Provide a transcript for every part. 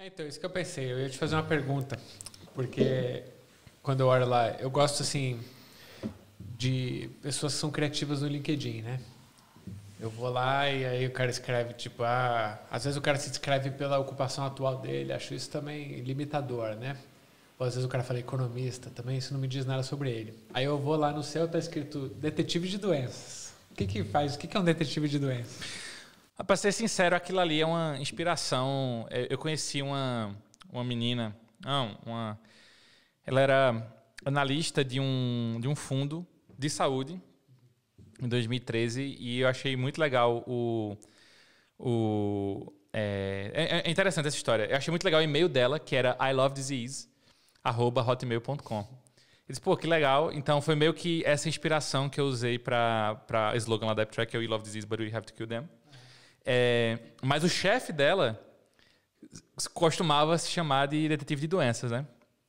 É, então, isso que eu pensei. Eu ia te fazer uma pergunta. Porque quando eu olho lá, eu gosto, assim, de pessoas que são criativas no LinkedIn, né? Eu vou lá e aí o cara escreve, tipo, ah, às vezes o cara se descreve pela ocupação atual dele, acho isso também limitador, né? Ou às vezes o cara fala economista, também isso não me diz nada sobre ele. Aí eu vou lá no céu, tá escrito detetive de doenças. O que que faz? O que que é um detetive de doenças? Ah, para ser sincero, aquilo ali é uma inspiração. É, eu conheci uma, uma menina, não, uma, ela era analista de um, de um fundo de saúde em 2013 e eu achei muito legal o. o é, é, é interessante essa história. Eu achei muito legal o e-mail dela, que era I love disease, arroba hotmail.com. Eu disse, pô, que legal. Então foi meio que essa inspiração que eu usei para o slogan lá da AppTrack, que é We Love Disease, but we have to kill them. É, mas o chefe dela costumava se chamar de detetive de doenças, né?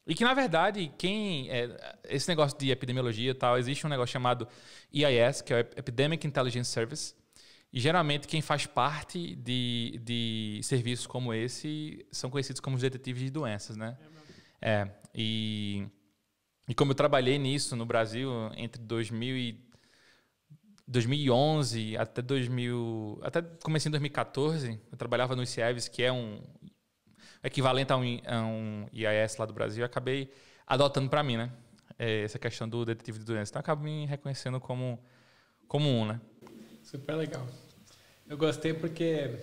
E que, na verdade, quem. É, esse negócio de epidemiologia e tal, existe um negócio chamado EIS, que é o Epidemic Intelligence Service. E geralmente quem faz parte de, de serviços como esse são conhecidos como os detetives de doenças, né? É. é e, e como eu trabalhei nisso no Brasil entre 2000 e 2011 até 2000, até comecei em 2014, eu trabalhava no ICEVES, que é um equivalente a um, a um IAS lá do Brasil, eu acabei adotando para mim, né? É, essa questão do detetive de doença. Então, acabo me reconhecendo como, como um, né? Super legal. Eu gostei porque,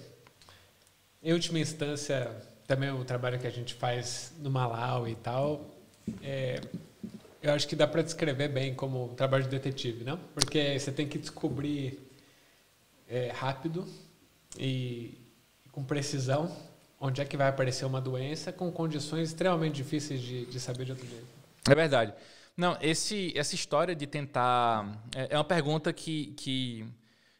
em última instância, também o trabalho que a gente faz no Malau e tal, é, eu acho que dá para descrever bem como trabalho de detetive, não? Porque você tem que descobrir é, rápido e com precisão onde é que vai aparecer uma doença com condições extremamente difíceis de, de saber de outro jeito. É verdade. Não, esse, essa história de tentar. É, é uma pergunta que, que,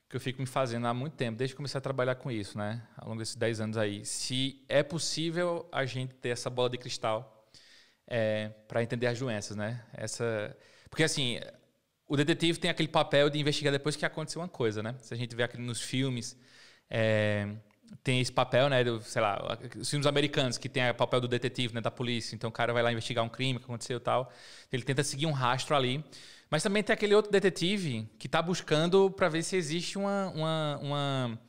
que eu fico me fazendo há muito tempo, desde que comecei a trabalhar com isso, né? Ao longo desses 10 anos aí. Se é possível a gente ter essa bola de cristal é, para entender as doenças, né? Essa, porque assim, o detetive tem aquele papel de investigar depois que aconteceu uma coisa, né? Se a gente vê aquele nos filmes, é, tem esse papel, né? Do, sei lá, os filmes americanos que tem o papel do detetive, né? Da polícia. Então o cara vai lá investigar um crime que aconteceu e tal. Ele tenta seguir um rastro ali. Mas também tem aquele outro detetive que está buscando para ver se existe uma, uma, uma,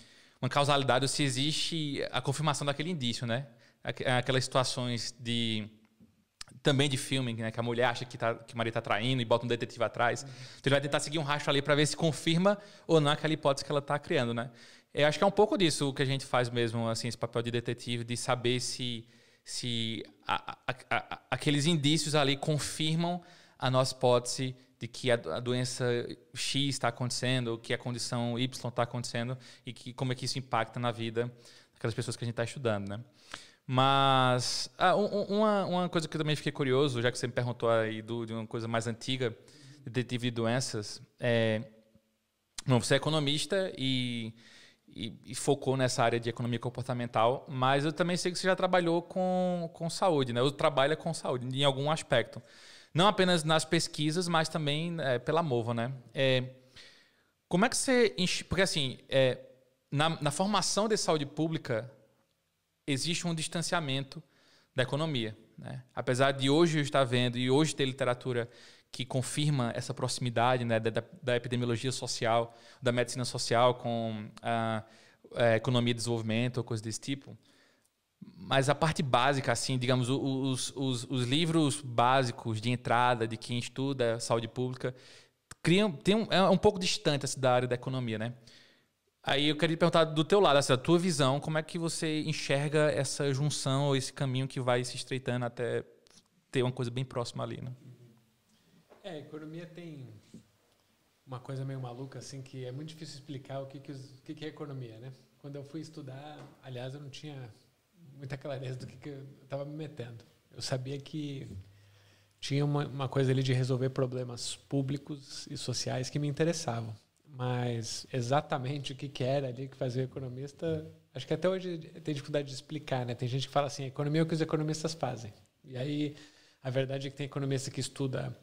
uma causalidade ou se existe a confirmação daquele indício, né? Aquelas situações de também de filme, né? Que a mulher acha que, tá, que o marido tá traindo e bota um detetive atrás. Uhum. Então ele vai tentar seguir um rastro ali para ver se confirma ou não aquela hipótese que ela está criando, né? Eu acho que é um pouco disso que a gente faz mesmo, assim, esse papel de detetive, de saber se, se a, a, a, aqueles indícios ali confirmam a nossa hipótese de que a, doença X está acontecendo, que a condição Y está acontecendo e que como é que isso impacta na vida daquelas pessoas que a gente está estudando, né? Mas ah, uma, uma coisa que eu também fiquei curioso, já que você me perguntou aí do, de uma coisa mais antiga, detetive de doenças, é, você é economista e, e, e, focou nessa área de economia comportamental, mas eu também sei que você já trabalhou com, com saúde, né? Ou trabalha com saúde em algum aspecto. Não apenas nas pesquisas, mas também é, pela MOVA, né? É, como é que você... Porque assim, é, na, na formação de saúde pública existe um distanciamento da economia. Né? Apesar de hoje eu estar vendo e hoje ter literatura que confirma essa proximidade né, da, da, epidemiologia social, da medicina social com a, a é, economia e desenvolvimento ou coisa desse tipo. Mas a parte básica, assim, digamos, os, os, os livros básicos de entrada de quem estuda saúde pública criam, tem um, é um pouco distante assim, da área da economia, né? Aí eu queria te perguntar do teu lado, assim, da tua visão, como é que você enxerga essa junção ou esse caminho que vai se estreitando até ter uma coisa bem próxima ali, né? É, a economia tem uma coisa meio maluca, assim, que é muito difícil explicar o que, que, os, o que, que é economia, né? Quando eu fui estudar, aliás, eu não tinha muita clareza do que, que eu estava me metendo. Eu sabia que tinha uma, uma coisa ali de resolver problemas públicos e sociais que me interessavam. Mas exatamente o que, era ali que fazia o economista, acho que até hoje tem dificuldade de explicar, né? Tem gente que fala assim, economia é o que os economistas fazem. E aí a verdade é que tem economista que estuda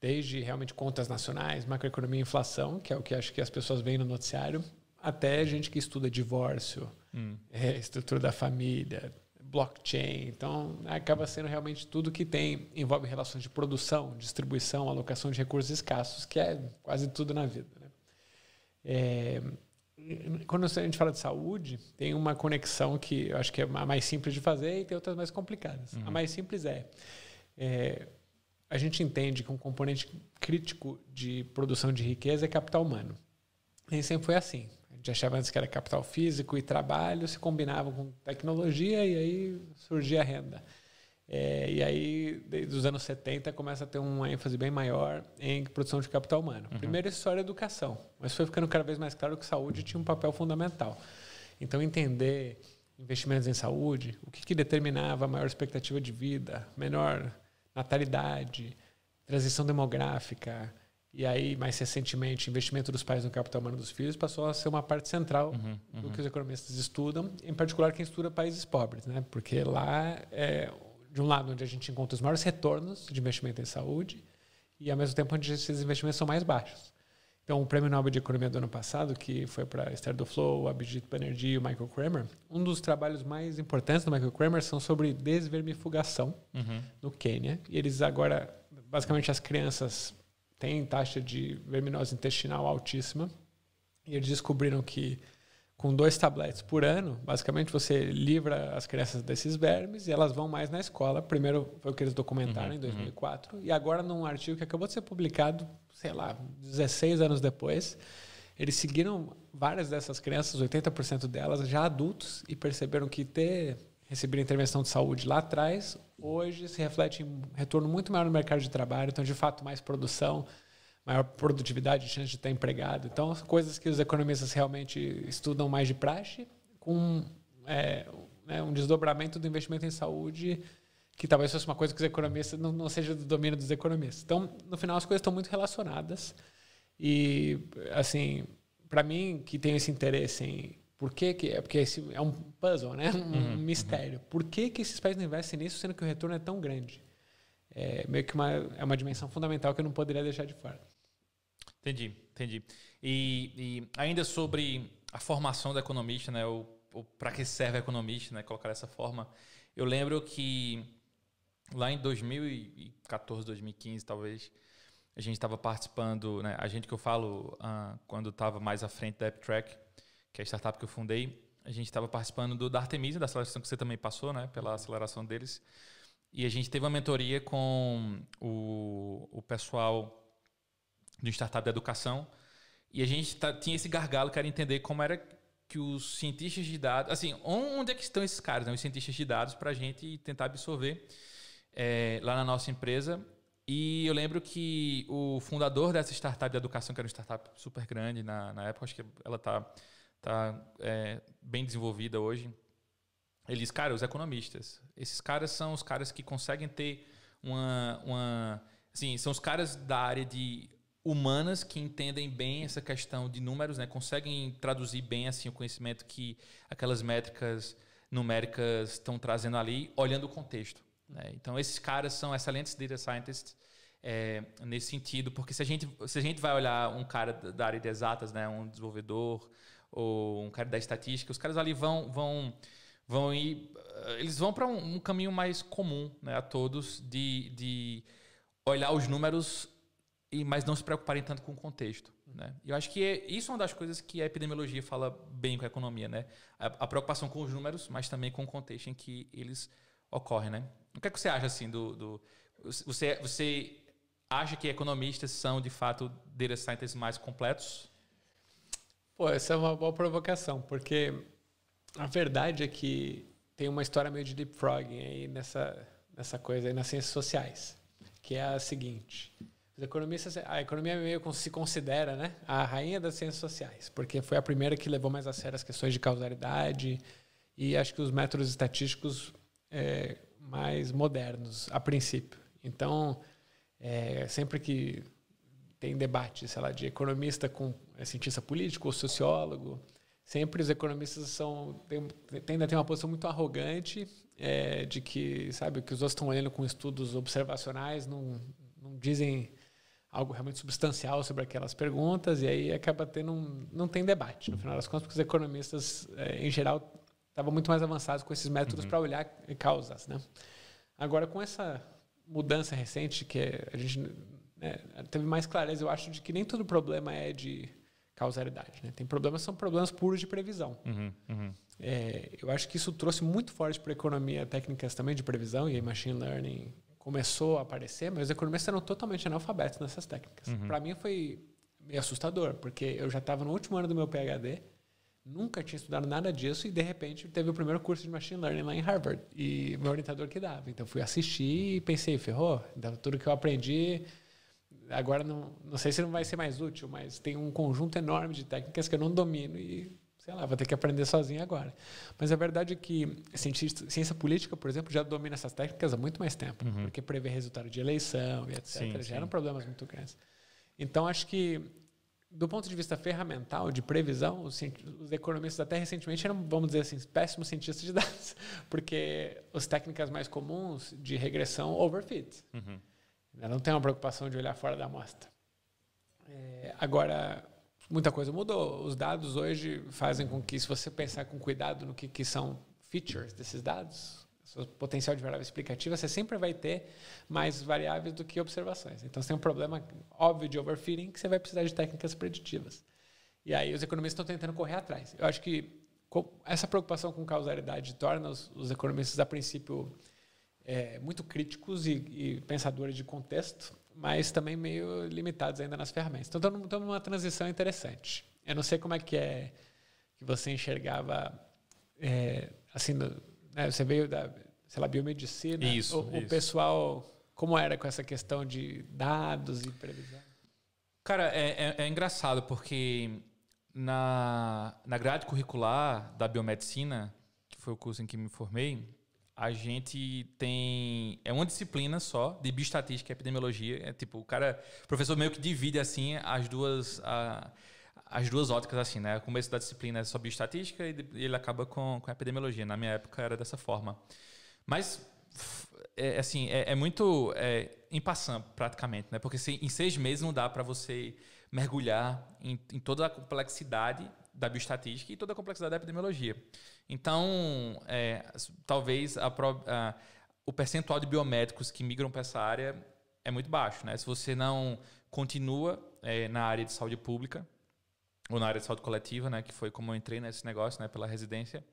desde realmente contas nacionais, macroeconomia e inflação, que é o que acho que as pessoas veem no noticiário, até gente que estuda divórcio, hum. É, estrutura da família, blockchain. Então, acaba sendo realmente tudo que tem envolve relações de produção, distribuição, alocação de recursos escassos, que é quase tudo na vida. Né? É, quando a gente fala de saúde, tem uma conexão que eu acho que é a mais simples de fazer e tem outras mais complicadas. Uhum. A mais simples é, é, a gente entende que um componente crítico de produção de riqueza é capital humano. Nem sempre foi assim. A gente achava antes que era capital físico e trabalho se combinavam com tecnologia e aí surgia a renda. É, e aí, desde os anos 70, começa a ter uma ênfase bem maior em produção de capital humano. Uhum. Primeiro, isso era educação, mas foi ficando cada vez mais claro que saúde tinha um papel fundamental. Então, entender investimentos em saúde, o que, que determinava maior expectativa de vida, menor natalidade, transição demográfica, e aí, mais recentemente, investimento dos pais no capital humano dos filhos passou a ser uma parte central uhum, uhum. do que os economistas estudam, em particular quem estuda países pobres, né? Porque lá é de um lado, onde a gente encontra os maiores retornos de investimento em saúde e, ao mesmo tempo, onde esses investimentos são mais baixos. Então, o Prêmio Nobel de Economia do ano passado, que foi para Esther Duflo, Abhijit Banerjee e o Michael Kramer, um dos trabalhos mais importantes do Michael Kramer são sobre desvermifugação uhum. no Quênia. E eles agora, basicamente, as crianças têm taxa de verminose intestinal altíssima. E eles descobriram que com dois tabletes por ano, basicamente você livra as crianças desses vermes e elas vão mais na escola. Primeiro foi o que eles documentaram uhum, em 2004 uhum. e agora num artigo que acabou de ser publicado, sei lá, 16 anos depois, eles seguiram várias dessas crianças, 80% delas já adultos e perceberam que ter recebido intervenção de saúde lá atrás, hoje se reflete em retorno muito maior no mercado de trabalho, então de fato mais produção, maior produtividade, chance de estar empregado. Então, coisas que os economistas realmente estudam mais de praxe, com é, né, um desdobramento do investimento em saúde, que talvez fosse uma coisa que os economistas não, não seja do domínio dos economistas. Então, no final, as coisas estão muito relacionadas. E, assim, para mim, que tenho esse interesse em por que, que é porque esse é um puzzle, né? Um uhum, uhum. mistério. Uhum. Por que, que esses países não investem nisso, sendo que o retorno é tão grande? É meio que uma, é uma dimensão fundamental que eu não poderia deixar de fora. Entendi, entendi. E, e ainda sobre a formação do economista, né? O, o para que serve economista, né? Colocar dessa forma. Eu lembro que lá em 2014, 2015, talvez, a gente estava participando, né? A gente que eu falo uh, quando estava mais à frente da AppTrack, que é a startup que eu fundei, a gente estava participando do, da Artemisia, da aceleração que você também passou, né? Pela uhum. aceleração deles. E a gente teve uma mentoria com o, o pessoal de startup da educação. E a gente tá, tinha esse gargalo que era entender como era que os cientistas de dados. Assim, onde é que estão esses caras, né? os cientistas de dados, para a gente tentar absorver é, lá na nossa empresa. E eu lembro que o fundador dessa startup de educação, que era uma startup super grande na, na época, acho que ela está tá, é, bem desenvolvida hoje. Ele disse, cara, os economistas. Esses caras são os caras que conseguem ter uma. uma assim, são os caras da área de humanas que entendem bem essa questão de números, né? Conseguem traduzir bem assim o conhecimento que aquelas métricas numéricas estão trazendo ali, olhando o contexto. Né? Então esses caras são excelentes data scientists é, nesse sentido, porque se a gente se a gente vai olhar um cara da área de exatas, né, um desenvolvedor ou um cara da estatística, os caras ali vão vão vão ir, eh, eles vão para um, um, caminho mais comum né, a todos de, de olhar os números e, mas não se preocuparem tanto com o contexto. Né? Eu acho que é, isso é uma das coisas que a epidemiologia fala bem com a economia, né? A, a, preocupação com os números, mas também com o contexto em que eles ocorrem, né? O que é que você acha assim do, do você você acha que economistas são de fato data scientists mais completos? Pô, essa é uma boa provocação, porque a verdade é que tem uma história meio de leapfrogging aí nessa nessa coisa aí nas ciências sociais, que é a seguinte: os economistas, a economia meio que se considera né, a rainha das ciências sociais, porque foi a primeira que levou mais a sério as questões de causalidade e acho que os métodos estatísticos é, mais modernos, a princípio. Então, é, sempre que tem debate, sei lá, de economista com é, cientista político ou sociólogo, sempre os economistas são ainda tem uma posição muito arrogante é, de que sabe que os outros estão olhando com estudos observacionais não, não dizem algo realmente substancial sobre aquelas perguntas, e aí acaba tendo um, não tem debate, no final das contas, porque os economistas, eh, em geral, estavam muito mais avançados com esses métodos uhum. para olhar causas. Né? Agora, com essa mudança recente, que a gente né, teve mais clareza, eu acho, de que nem todo problema é de causalidade. Né? Tem problemas são problemas puros de previsão. Uhum, uhum. É, eu acho que isso trouxe muito forte para a economia técnicas também de previsão, e aí machine learning começou a aparecer, mas os economistas eram totalmente analfabetos nessas técnicas. Uhum. Para mim foi meio assustador, porque eu já estava no último ano do meu PhD, nunca tinha estudado nada disso e de repente teve o primeiro curso de machine learning lá em Harvard e meu orientador que dava. Então fui assistir e pensei, ferrou, então tudo que eu aprendi agora não, não sei se não vai ser mais útil, mas tem um conjunto enorme de técnicas que eu não domino e sei lá, vou ter que aprender sozinho agora. Mas a verdade é que cientista, ciência política, por exemplo, já domina essas técnicas há muito mais tempo, uhum. porque prever resultado de eleição e etc. Sim, já eram problemas muito grandes. Então, acho que do ponto de vista ferramental, de previsão, os, os, economistas até recentemente eram, vamos dizer assim, péssimos cientistas de dados, porque as técnicas mais comuns de regressão overfit. Uhum. Não tem uma preocupação de olhar fora da amostra. É, agora, muita coisa mudou. Os dados hoje fazem com que, se você pensar com cuidado no que, que são features desses dados, seu potencial de variável explicativa, você sempre vai ter mais variáveis do que observações. Então, você tem um problema óbvio de overfitting que você vai precisar de técnicas preditivas. E aí os economistas estão tentando correr atrás. Eu acho que essa preocupação com causalidade torna os, os economistas, a princípio, é, muito críticos e, e pensadores de contexto mas também meio limitados ainda nas ferramentas. Então estamos numa transição interessante. Eu não sei como é que é que você enxergava é, assim, né, você veio da, sei lá, biomedicina, isso, o, isso. o pessoal como era com essa questão de dados e previsão? Cara, é, é, é engraçado porque na, na grade curricular da biomedicina, que foi o curso em que me formei, a gente tem. É uma disciplina só de biostatística e epidemiologia. É tipo, o cara. O professor meio que divide assim as duas. A, as duas óticas, assim, né? O começo da disciplina é só bioestatística e ele acaba com, com a epidemiologia. Na minha época era dessa forma. Mas, é, assim, é, é muito é, impassão, praticamente, né? Porque se, em seis meses não dá para você mergulhar em, em toda a complexidade da bioestatística e toda a complexidade da epidemiologia. Então, é, talvez a, a, o percentual de biomédicos que migram para essa área é muito baixo. Né? Se você não continua é, na área de saúde pública, ou na área de saúde coletiva, né, que foi como eu entrei nesse negócio, né, pela residência,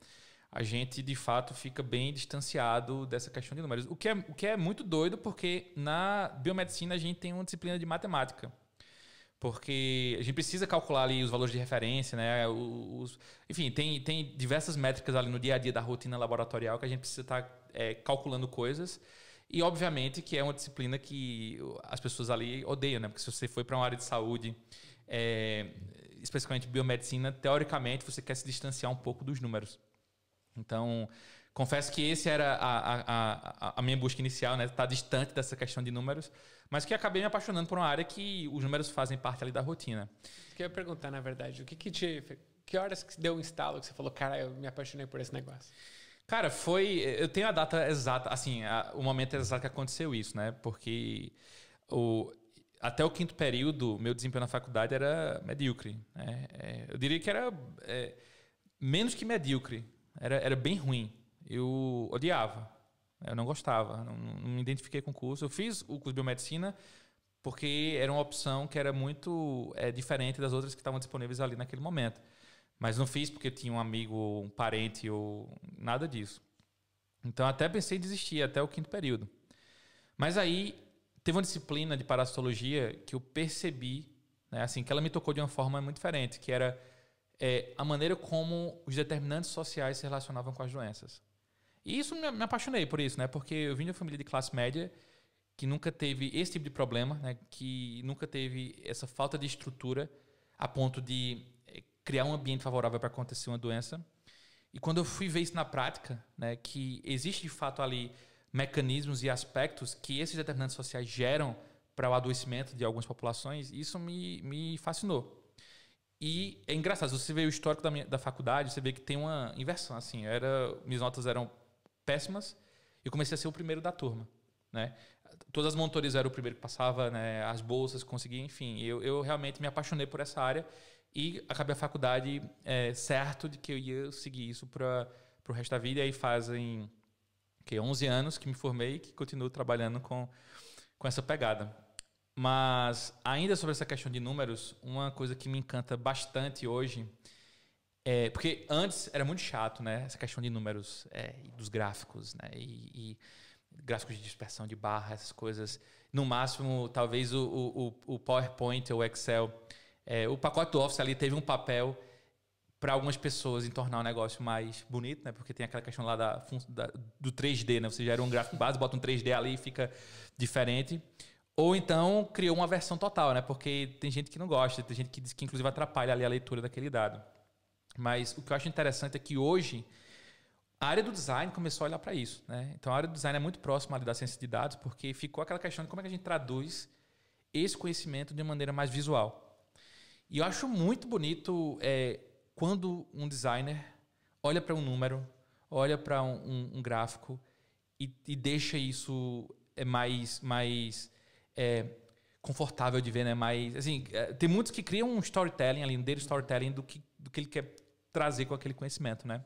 a gente de fato fica bem distanciado dessa questão de números. O que é, o que é muito doido, porque na biomedicina a gente tem uma disciplina de matemática porque a gente precisa calcular ali os valores de referência, né? Os, enfim, tem, tem diversas métricas ali no dia a dia da rotina laboratorial que a gente precisa estar tá, é, calculando coisas. E, obviamente, que é uma disciplina que as pessoas ali odeiam, né? Porque se você foi para uma área de saúde, é, especificamente biomedicina, teoricamente você quer se distanciar um pouco dos números. Então, confesso que esse era a, a, a, a minha busca inicial, né? Estar tá distante dessa questão de números. Mas que acabei me apaixonando por uma área que os números fazem parte ali da rotina. Queria perguntar, na verdade, o que, que te. Que horas que deu um instalo que você falou, cara, eu me apaixonei por esse negócio? Cara, foi. Eu tenho a data exata, assim, a, o momento exato que aconteceu isso, né? Porque o, até o quinto período, meu desempenho na faculdade era medíocre. Né? É, eu diria que era é, menos que medíocre. Era, era bem ruim. Eu odiava. Eu não gostava, não, não me identifiquei com o curso. Eu fiz o curso de biomedicina porque era uma opção que era muito é, diferente das outras que estavam disponíveis ali naquele momento. Mas não fiz porque tinha um amigo, um parente ou nada disso. Então até pensei em desistir até o quinto período. Mas aí teve uma disciplina de parasitologia que eu percebi, né, assim, que ela me tocou de uma forma muito diferente, que era é, a maneira como os determinantes sociais se relacionavam com as doenças. E isso me, me apaixonei por isso, né? Porque eu vim de uma família de classe média que nunca teve esse tipo de problema, né? Que nunca teve essa falta de estrutura a ponto de eh, criar um ambiente favorável para acontecer uma doença. E quando eu fui ver isso na prática, né, que existe de fato ali mecanismos e aspectos que esses determinantes sociais geram para o adoecimento de algumas populações, isso me, me fascinou. E é engraçado, você vê o histórico da, minha, da faculdade, você vê que tem uma inversão, assim, era, minhas notas eram péssimas, e comecei a ser o primeiro da turma. Né? Todas as montorias eram o primeiro que passava, né? as bolsas conseguia, enfim. Eu, eu realmente me apaixonei por essa área e acabei a faculdade é, certo de que eu ia seguir isso para o resto da vida. E aí fazem que, 11 anos que me formei e que continuo trabalhando com, com essa pegada. Mas ainda sobre essa questão de números, uma coisa que me encanta bastante hoje é, porque antes era muito chato, né? Essa questão de números é, dos gráficos, né? E, e, gráficos de dispersão de barra, essas coisas. No máximo, talvez o, o, o PowerPoint ou o Excel. É, o pacote Office ali teve um papel para algumas pessoas em tornar o negócio mais bonito, né? Porque tem aquela questão lá da, da, do 3D, né? Você gera um gráfico base, bota um 3D ali e fica diferente. Ou então criou uma versão total, né? Porque tem gente que não gosta, tem gente que diz que inclusive atrapalha ali a leitura daquele dado. Mas o que eu acho interessante é que hoje a área do design começou a olhar para isso. Né? Então a área do design é muito próxima da ciência de dados, porque ficou aquela questão de como é que a gente traduz esse conhecimento de uma maneira mais visual. E eu acho muito bonito é, quando um designer olha para um número, olha para um, um, um, gráfico e, e, deixa isso é, mais, mais é, confortável de ver, né? Mais, assim, é, tem muitos que criam um storytelling ali, um dele storytelling do que, do que ele quer trazer com aquele conhecimento, né?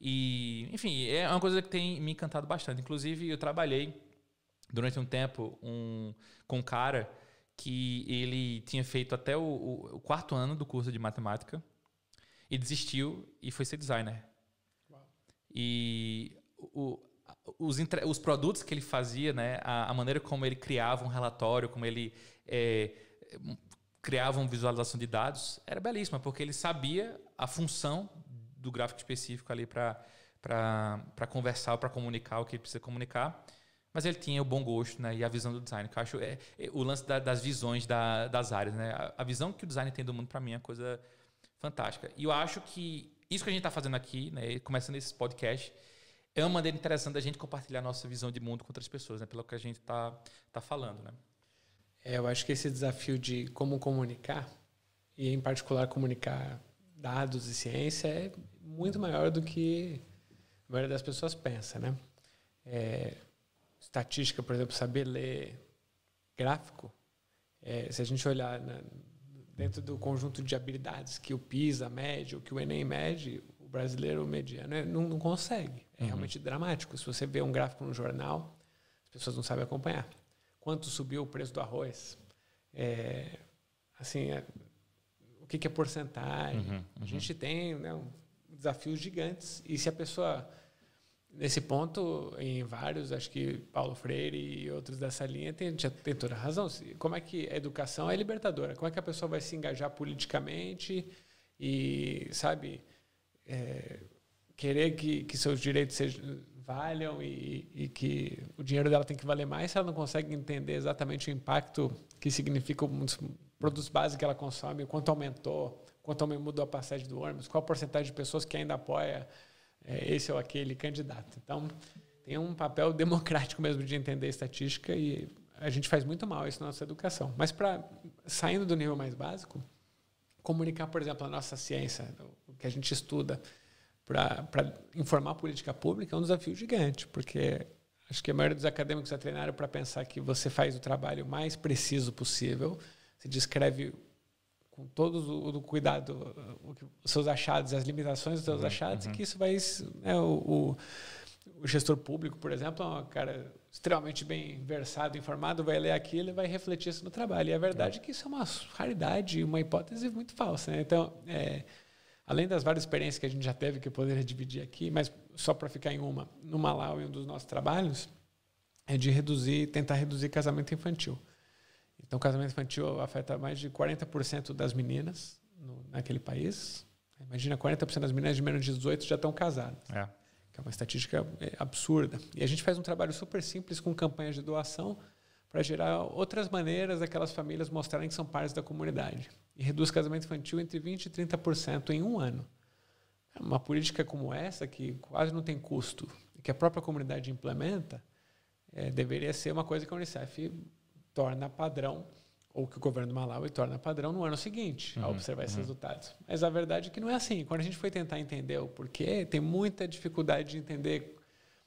E, enfim, é uma coisa que tem me encantado bastante. Inclusive, eu trabalhei durante um tempo um, com um cara que ele tinha feito até o, o, o, quarto ano do curso de matemática e desistiu e foi ser designer. Uau. E o, os, os, produtos que ele fazia, né, a, a, maneira como ele criava um relatório, como ele é, criavam visualização de dados, era belíssima, porque ele sabia a função do gráfico específico ali para conversar, para comunicar o que ele precisa comunicar. Mas ele tinha o bom gosto né, e a visão do design, que eu acho é, é o lance da, das visões da, das áreas. Né? A, a, visão que o design tem do mundo, para mim, é uma coisa fantástica. E eu acho que isso que a gente está fazendo aqui, né, começando esse podcast, é uma maneira interessante da gente compartilhar a nossa visão de mundo com outras pessoas, né, pelo que a gente está tá falando. Né? É, eu acho que esse desafio de como comunicar, e em particular comunicar dados e ciência, é muito maior do que a maioria das pessoas pensa, né? É, estatística, por exemplo, saber ler gráfico, é, se a gente olhar na, dentro do conjunto de habilidades que o PISA mede, o que o Enem mede, o brasileiro mediano é, não, não consegue. É uhum. realmente dramático. Se você vê um gráfico no jornal, as pessoas não sabem acompanhar quanto subiu o preço do arroz, é, assim, é, o que, que, é porcentagem. Uhum, uhum. A gente tem né, um, desafios gigantes. E se a pessoa, nesse ponto, em vários, acho que Paulo Freire e outros dessa linha tem, tem toda a razão. Como é que a educação é libertadora? Como é que a pessoa vai se engajar politicamente e, sabe, é, querer que, que seus direitos sejam valham e, e, que o dinheiro dela tem que valer mais se ela não consegue entender exatamente o impacto que significa os produtos básicos que ela consome, quanto aumentou, quanto mudou a passagem do ônibus, qual a porcentagem de pessoas que ainda apoia é, esse ou aquele candidato. Então, tem um papel democrático mesmo de entender estatística e a gente faz muito mal isso na nossa educação. Mas para saindo do nível mais básico, comunicar, por exemplo, a nossa ciência, o que a gente estuda, para informar política pública é um desafio gigante, porque acho que a maioria dos acadêmicos é treinado para pensar que você faz o trabalho mais preciso possível, se descreve com todo o cuidado os seus achados, as limitações dos seus uhum, achados, uhum. que isso vai. Né, o, o, gestor público, por exemplo, é um cara extremamente bem versado, informado, vai ler aquilo e vai refletir isso no trabalho. E a é verdade é, é que isso é uma raridade, uma hipótese muito falsa. Né? Então, é, Além das várias experiências que a gente já teve, que eu poderia dividir aqui, mas só para ficar em uma, no Malau, em um dos nossos trabalhos, é de reduzir, tentar reduzir casamento infantil. Então, casamento infantil afeta mais de 40% das meninas no, naquele país. Imagina, 40% das meninas de menos de 18 já estão casadas. É. Que é uma estatística é, absurda. E a gente faz um trabalho super simples com campanhas de doação para gerar outras maneiras daquelas famílias mostrarem que são partes da comunidade. E reduz casamento infantil entre 20% e 30% em um ano. É uma política como essa, que quase não tem custo, que a própria comunidade implementa, é, deveria ser uma coisa que a Unicef torna padrão, ou que o governo do Malawi torna padrão no ano seguinte, uhum, observar uhum. esses resultados. Mas a verdade é que não é assim. Quando a gente foi tentar entender o porquê, tem muita dificuldade de entender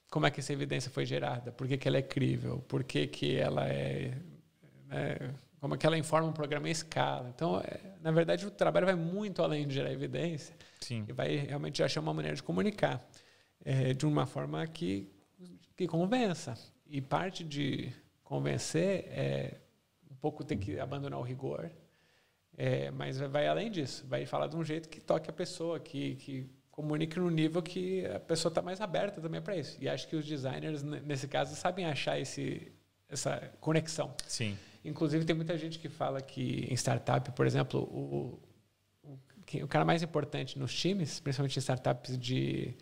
como é que essa evidência foi gerada, por que, que ela é crível, por que, que ela é. Né, como é que ela informa um programa em escala. Então, é, na verdade, o trabalho vai muito além de gerar evidência Sim. e vai realmente achar uma maneira de comunicar é, de uma forma que, que convença. E parte de convencer é um pouco ter que abandonar o rigor, é, mas vai além disso, vai falar de um jeito que toque a pessoa, que, que comunique no nível que a pessoa está mais aberta também para isso. E acho que os designers, nesse caso, sabem achar esse, essa conexão. Sim. Inclusive, tem muita gente que fala que em startup, por exemplo, o, o, o cara mais importante nos times, principalmente em startups de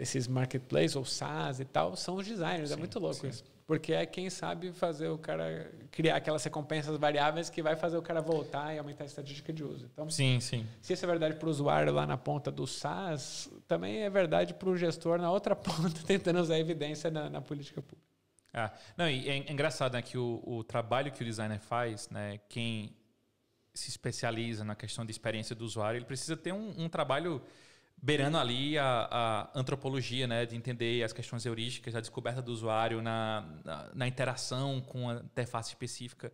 esses marketplaces ou SaaS e tal, são os designers. É sim, é muito louco sim. isso. Porque é quem sabe fazer o cara criar aquelas recompensas variáveis que vai fazer o cara voltar e aumentar a estatística de uso. Então, sim, sim. se isso é verdade para o usuário lá na ponta do SaaS, também é verdade para o gestor na outra ponta, tentando usar evidência na, na política pública. Ah, não, e é, é engraçado né, que o, o trabalho que o designer faz, né, quem se especializa na questão de experiência do usuário, ele precisa ter um, um trabalho beirando ali a, a, antropologia, né, de entender as questões heurísticas, a descoberta do usuário na, na, na interação com a interface específica.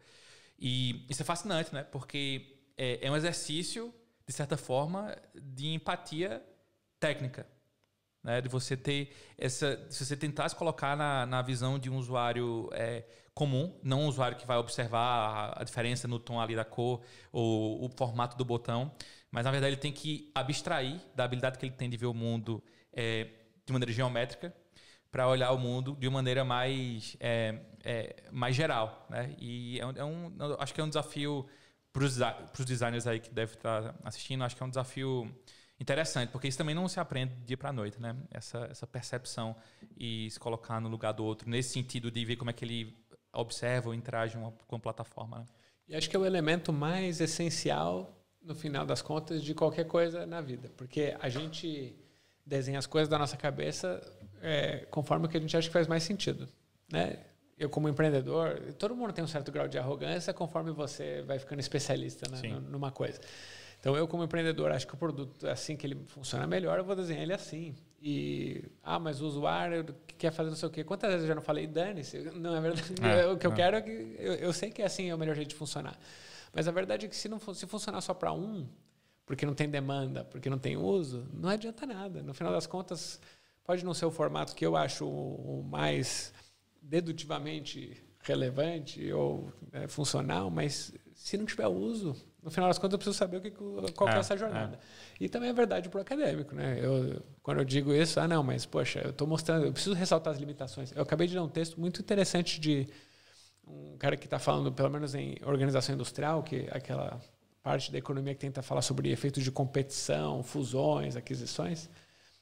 E isso é fascinante, né, porque é, é, um exercício, de certa forma, de empatia técnica. Né, de você ter essa. Se você tentar se colocar na, na visão de um usuário é, comum, não um usuário que vai observar a, a diferença no tom ali da cor ou o formato do botão, mas na verdade ele tem que abstrair da habilidade que ele tem de ver o mundo é, de maneira geométrica para olhar o mundo de uma maneira mais, é, é, mais geral. Né? E é um, é acho que é um desafio para os designers aí que devem estar tá assistindo, acho que é um desafio interessante, porque isso também não se aprende dia para noite, né? Essa, essa percepção e se colocar no lugar do outro, nesse sentido de ver como é que ele observa ou interage com a plataforma. Né? E acho que é o elemento mais essencial no final das contas, de qualquer coisa na vida. Porque a gente desenha as coisas da nossa cabeça é, conforme o que a gente acha que faz mais sentido. Né? Eu, como empreendedor, todo mundo tem um certo grau de arrogância conforme você vai ficando especialista né, numa coisa. Então, eu, como empreendedor, acho que o produto assim que ele funciona melhor, eu vou desenhar ele assim. E, ah, mas o usuário quer fazer não sei o quê. Quantas vezes eu já não falei, dane-se? Não é verdade. É, o que eu é. quero é que. Eu, eu sei que é assim é o melhor jeito de funcionar. Mas a verdade é que se não se funcionar só para um, porque não tem demanda, porque não tem uso, não adianta nada. No final das contas, pode não ser o formato que eu acho o mais dedutivamente relevante ou é, funcional, mas se não tiver uso, no final das contas eu preciso saber o que, qual é, que é essa jornada. É. E também é verdade para o acadêmico, né? Eu, quando eu digo isso, ah não, mas poxa, eu estou mostrando, eu preciso ressaltar as limitações. Eu acabei de ler um texto muito interessante de um cara que está falando, pelo menos em organização industrial, que é aquela parte da economia que tenta falar sobre efeitos de competição, fusões, aquisições,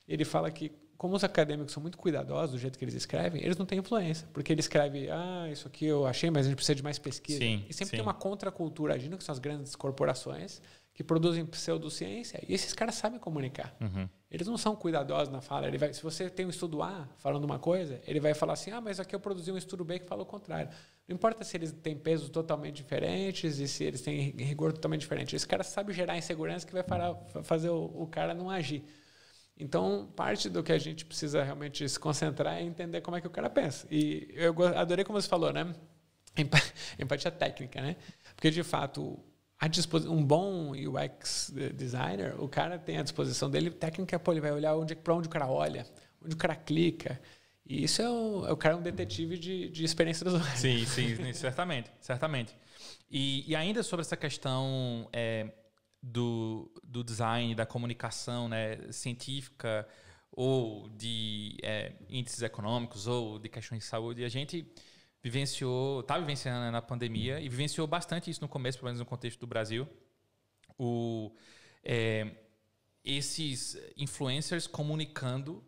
ele fala que como os acadêmicos são muito cuidadosos do jeito que eles escrevem, eles não têm influência. Porque ele escreve, ah, isso aqui eu achei, mas a gente precisa de mais pesquisa. Sim, e sempre sim. tem uma contracultura agindo, que são as grandes corporações, que produzem pseudociência. E esses caras sabem comunicar. Uhum. Eles não são cuidadosos na fala. Ele vai, se você tem um estudo A falando uma coisa, ele vai falar assim: ah, mas aqui eu produzi um estudo B que fala o contrário. Não importa se eles têm pesos totalmente diferentes e se eles têm rigor totalmente diferente. Esse cara sabe gerar insegurança que vai fazer o, o cara não agir. Então, parte do que a gente precisa realmente se concentrar é entender como é que o cara pensa. E eu adorei como você falou, né? Empatia técnica, né? Porque, de fato, um bom UX designer, o cara tem à disposição dele técnica, pô, ele vai olhar onde, para onde o cara olha, onde o cara clica. E isso é o, é o cara é um detetive de, de experiência dos usuário. Sim, sim, certamente, certamente. E, e, ainda sobre essa questão é, do, do design, da comunicação né, científica ou de é, índices econômicos ou de questões de saúde, a gente vivenciou, está vivenciando né, na pandemia e vivenciou bastante isso no começo, pelo menos no contexto do Brasil. O, é, esses influencers comunicando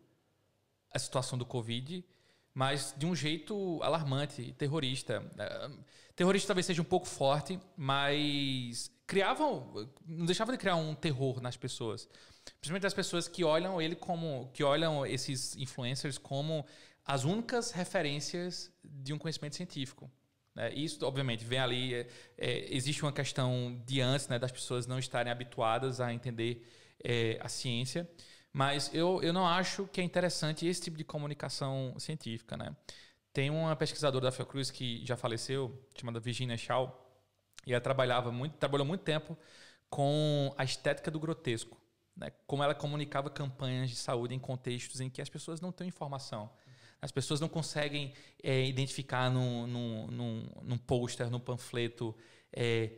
a situação do Covid, mas de um jeito alarmante, terrorista. É, terrorista talvez seja um pouco forte, mas criavam, não deixava de criar um terror nas pessoas. Principalmente as pessoas que olham ele como, que olham esses influencers como as únicas referências de um conhecimento científico. Né? Isso, obviamente, vem ali. É, é, existe uma questão de antes né, das pessoas não estarem habituadas a entender é, a ciência, mas eu, eu não acho que é interessante esse tipo de comunicação científica. Né? Tem uma pesquisadora da Fiocruz que já faleceu, chamada Virginia Shaw, e ela trabalhava muito, trabalhou muito tempo com a estética do grotesco, né? como ela comunicava campanhas de saúde em contextos em que as pessoas não têm informação. As pessoas não conseguem é, identificar num, num, num, num pôster, num panfleto, é,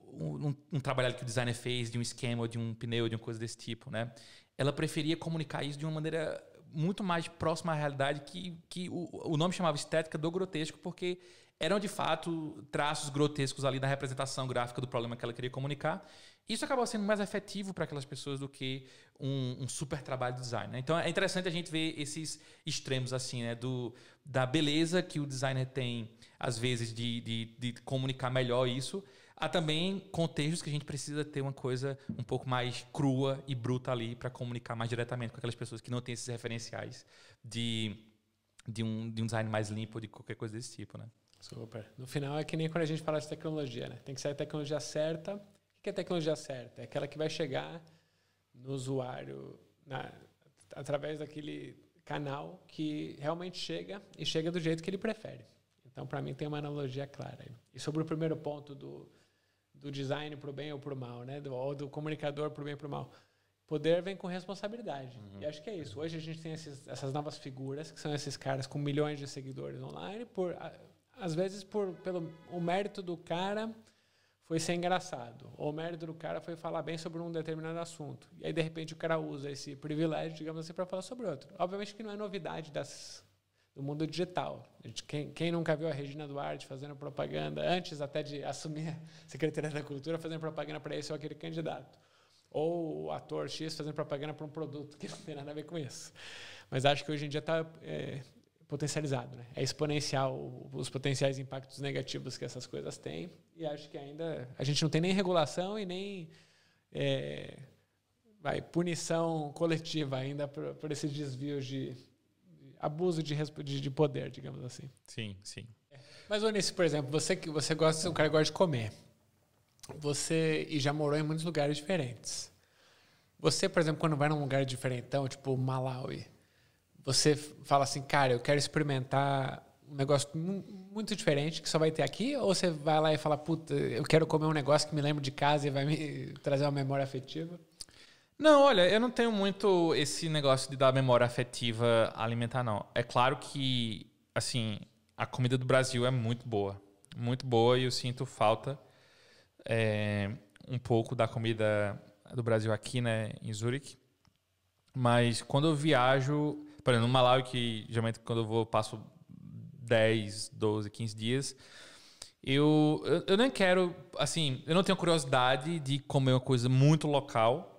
um, um, trabalho que o designer fez de um esquema, de um pneu, de uma coisa desse tipo, né? Ela preferia comunicar isso de uma maneira muito mais próxima à realidade que, que o, o nome chamava estética do grotesco, porque eram de fato traços grotescos ali na representação gráfica do problema que ela queria comunicar. Isso acabou sendo mais efetivo para aquelas pessoas do que um, um super trabalho de design. Né? Então é interessante a gente ver esses extremos assim, né? Do, da beleza que o designer tem, às vezes, de, de, de comunicar melhor isso, há também contextos que a gente precisa ter uma coisa um pouco mais crua e bruta ali para comunicar mais diretamente com aquelas pessoas que não têm esses referenciais de, de, um, de um design mais limpo, de qualquer coisa desse tipo, né? Super. No final é que nem quando a gente fala de tecnologia, né? Tem que ser a tecnologia certa que é a tecnologia certa? É aquela que vai chegar no usuário na, através daquele canal que realmente chega e chega do jeito que ele prefere. Então, para mim, tem uma analogia clara. E sobre o primeiro ponto do, do design para o bem ou para o mal, né? Do, ou do comunicador para o bem ou para o mal. Poder vem com responsabilidade. Uhum. E acho que é isso. Hoje a gente tem esses, essas novas figuras, que são esses caras com milhões de seguidores online, por às vezes por pelo o mérito do cara foi ser engraçado. O mérito do cara foi falar bem sobre um determinado assunto. E aí, de repente, o cara usa esse privilégio, digamos assim, para falar sobre outro. Obviamente que não é novidade das, do mundo digital. Quem, quem, nunca viu a Regina Duarte fazendo propaganda, antes até de assumir a Secretaria da Cultura, fazendo propaganda para esse ou aquele candidato? Ou o ator X fazendo propaganda para um produto que não tem nada a ver com isso. Mas acho que hoje em dia está é, potencializado, né? É exponencial os potenciais impactos negativos que essas coisas têm e acho que ainda a gente não tem nem regulação e nem é, vai punição coletiva ainda por, por esses desvios de, de abuso de, de, de, poder, digamos assim. Sim, sim. É. Mas Onísio, por exemplo, você que você gosta, um cara gosta de comer, você e já morou em muitos lugares diferentes. Você, por exemplo, quando vai num lugar diferentão, tipo Malawi você fala assim, cara, eu quero experimentar um negócio muito diferente que só vai ter aqui? Ou você vai lá e fala, puta, eu quero comer um negócio que me lembra de casa e vai me trazer uma memória afetiva? Não, olha, eu não tenho muito esse negócio de dar memória afetiva alimentar, não. É claro que, assim, a comida do Brasil é muito boa. Muito boa e eu sinto falta é, um pouco da comida do Brasil aqui, né, em Zurique. Mas quando eu viajo, por exemplo, no Malawi, que geralmente quando eu vou, eu passo 10, 12, 15 dias. Eu, eu, eu, nem quero, assim, eu não tenho curiosidade de comer uma coisa muito local.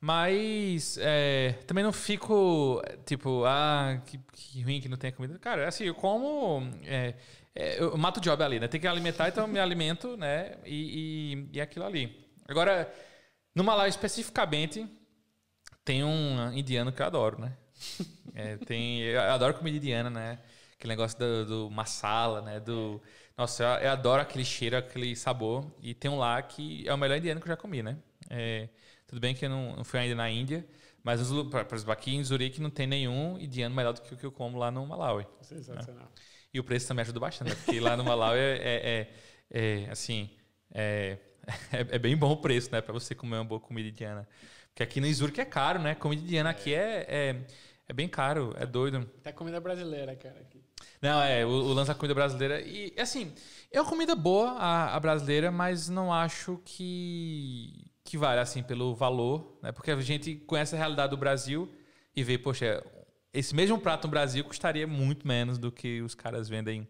Mas é, também não fico, tipo, ah, que, que, ruim que não tem comida. Cara, assim, eu como. É, é, eu mato o job ali, né? Tem que alimentar, então eu me alimento, né? E, e, e é aquilo ali. Agora, no Malawi especificamente, tem um indiano que eu adoro, né? É, tem, eu adoro comida indiana, né? Aquele negócio do, do masala, né? Do, Nossa, eu, eu, adoro aquele cheiro, aquele sabor. E tem um lá que é o melhor indiano que eu já comi, né? É, tudo bem que eu não, não fui ainda na Índia, mas, para os aqui em Zurique não tem nenhum indiano melhor do que o que eu como lá no Malawi. Né? É sensacional. Né? E o preço também ajuda bastante, né? porque lá no Malawi é, é, é, é assim, é, é, é, bem bom o preço, né? Para você comer uma boa comida indiana. Porque aqui no Zurique é caro, né? Comida indiana aqui é é bem caro, é doido. Até comida brasileira, cara. Aqui. Não, é, o, o lance da comida brasileira. E, assim, é uma comida boa, a, a, brasileira, mas não acho que, que vale, assim, pelo valor, né? Porque a gente conhece a realidade do Brasil e vê, poxa, esse mesmo prato no Brasil custaria muito menos do que os caras vendem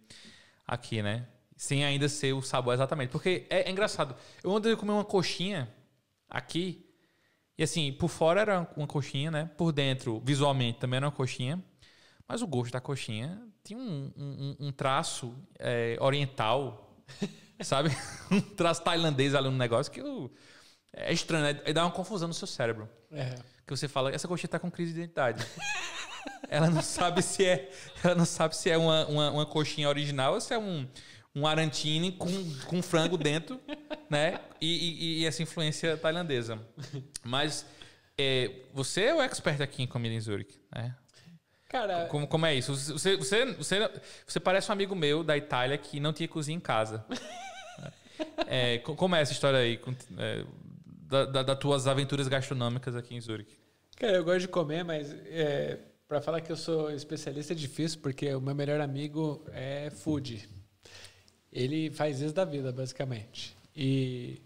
aqui, né? Sem ainda ser o sabor exatamente. Porque é, é engraçado. Eu ontem comi uma coxinha aqui e assim, por fora era uma coxinha, né? Por dentro, visualmente, também era uma coxinha. Mas o gosto da coxinha tinha um, um, um traço é, oriental, sabe? um traço tailandês ali no negócio que eu, é estranho, né? dá uma confusão no seu cérebro. É. Que você fala, essa coxinha tá com crise de identidade. ela não sabe se é, ela não sabe se é uma, uma, uma coxinha original ou se é um um arantine com, com frango dentro, né? E, e, e, essa influência tailandesa. Mas é, você é o expert aqui em comida em Zurich, né? Cara, como, como é isso? Você, você, você, você parece um amigo meu da Itália que não tinha cozinha em casa. é, como é essa história aí é, das da, da tuas aventuras gastronômicas aqui em Zurich? Cara, eu gosto de comer, mas é, para falar que eu sou especialista é difícil, porque o meu melhor amigo é food. Ele faz isso da vida, basicamente. E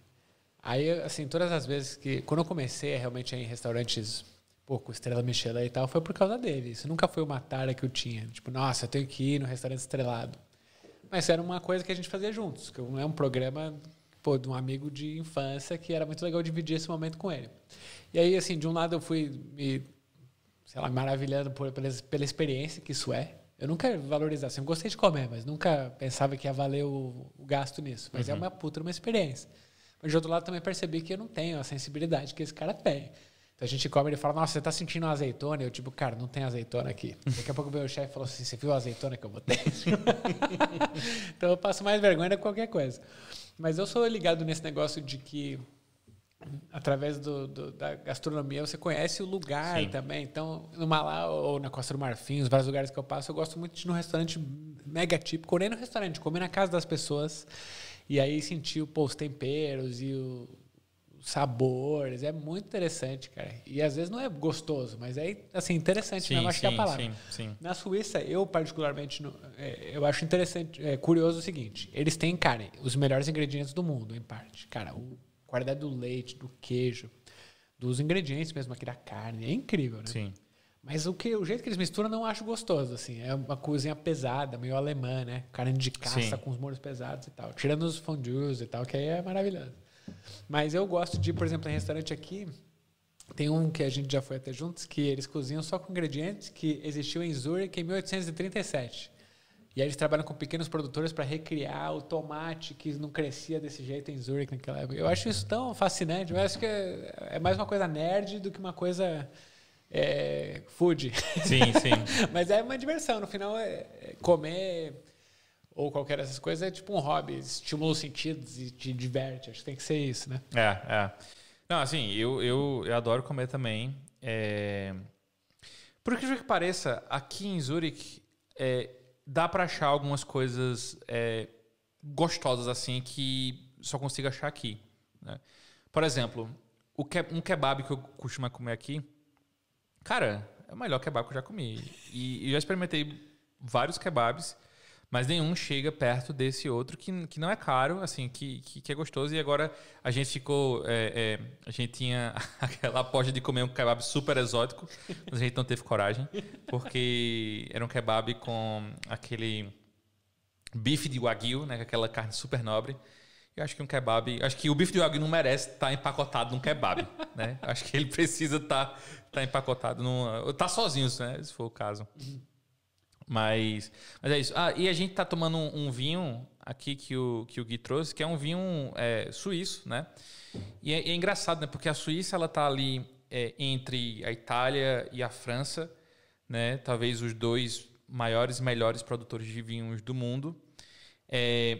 aí, assim, todas as vezes que. Quando eu comecei realmente em restaurantes pouco Estrela Michelin e tal, foi por causa dele. Isso nunca foi uma tara que eu tinha. Tipo, nossa, eu tenho que ir no restaurante estrelado. Mas era uma coisa que a gente fazia juntos, que é um programa pô, de um amigo de infância que era muito legal dividir esse momento com ele. E aí, assim, de um lado eu fui me, sei lá, maravilhando por, pela, pela experiência que isso é, eu nunca valorizava, assim, sempre gostei de comer, mas nunca pensava que ia valer o, o gasto nisso. Mas é uhum. é uma puta uma experiência. Mas de outro lado também percebi que eu não tenho a sensibilidade que esse cara tem. Então a gente come e ele fala, nossa, você tá sentindo uma azeitona? Eu, tipo, cara, não tem azeitona aqui. Daqui a pouco meu chefe falou assim, você viu a azeitona que eu botei? então eu passo mais vergonha que qualquer coisa. Mas eu sou ligado nesse negócio de que através do, do, da gastronomia, você conhece o lugar Sim. também. Então, no Malau ou na Costa do Marfim, os vários lugares que eu passo, eu gosto muito de ir num restaurante mega típico, ou nem no restaurante, comer na casa das pessoas. E aí sentir pô, os temperos e o, os sabores. É muito interessante, cara. E às vezes não é gostoso, mas é assim, interessante, né? sim, né? Eu acho sim, que é a palavra. Sim, sim. Na Suíça, eu particularmente, é, eu acho interessante, é, curioso o seguinte: eles têm, cara, os melhores ingredientes do mundo, em parte. Cara, o qualidade do leite, do queijo, dos ingredientes mesmo aqui da carne. É incrível, né? Sim. Mas o, que, o jeito que eles misturam não acho gostoso, assim. É uma cozinha pesada, meio alemã, né? Carne de caça Sim. com os molhos pesados e tal. Tirando os fondues e tal, que aí é maravilhoso. Mas eu gosto de, por exemplo, em restaurante aqui, tem um que a gente já foi até juntos, que eles cozinham só com ingredientes que existiu em Zurich em 1837. E aí eles trabalham com pequenos produtores para recriar o tomate que não crescia desse jeito em Zurich naquela época. Eu acho isso tão fascinante. Eu acho que é, é mais uma coisa nerd do que uma coisa é, food. Sim, sim. Mas é uma diversão. No final, é, é comer ou qualquer dessas coisas é tipo um hobby. Estimula os sentidos e te diverte. Acho que tem que ser isso, né? É, é. Não, assim, eu, eu, eu adoro comer também. É... Por que que pareça, aqui em Zurich... É, dá para achar algumas coisas é, gostosas assim que só consigo achar aqui. Né? Por exemplo, que, um kebab que eu costumo comer aqui, cara, é o melhor kebab que eu já comi. E, e já experimentei vários kebabs mas nenhum chega perto desse outro que, que não é caro, assim, que, que, que é gostoso. E agora a gente ficou. É, é, a gente tinha aquela aposta de comer um kebab super exótico, mas a gente não teve coragem, porque era um kebab com aquele bife de wagyu, né, aquela carne super nobre. Eu acho que um kebab. Acho que o bife de wagyu não merece estar tá empacotado num kebab, né? Acho que ele precisa estar, tá, estar tá empacotado num. Tá sozinho, né? Se for o caso. Uhum. Mas, mas é isso. Ah, e a gente tá tomando um, um, vinho aqui que o, que o Gui trouxe, que é um vinho é, suíço, né? E é, é, engraçado, né? Porque a Suíça, ela tá ali é, entre a Itália e a França, né? Talvez os dois maiores e melhores produtores de vinhos do mundo. É,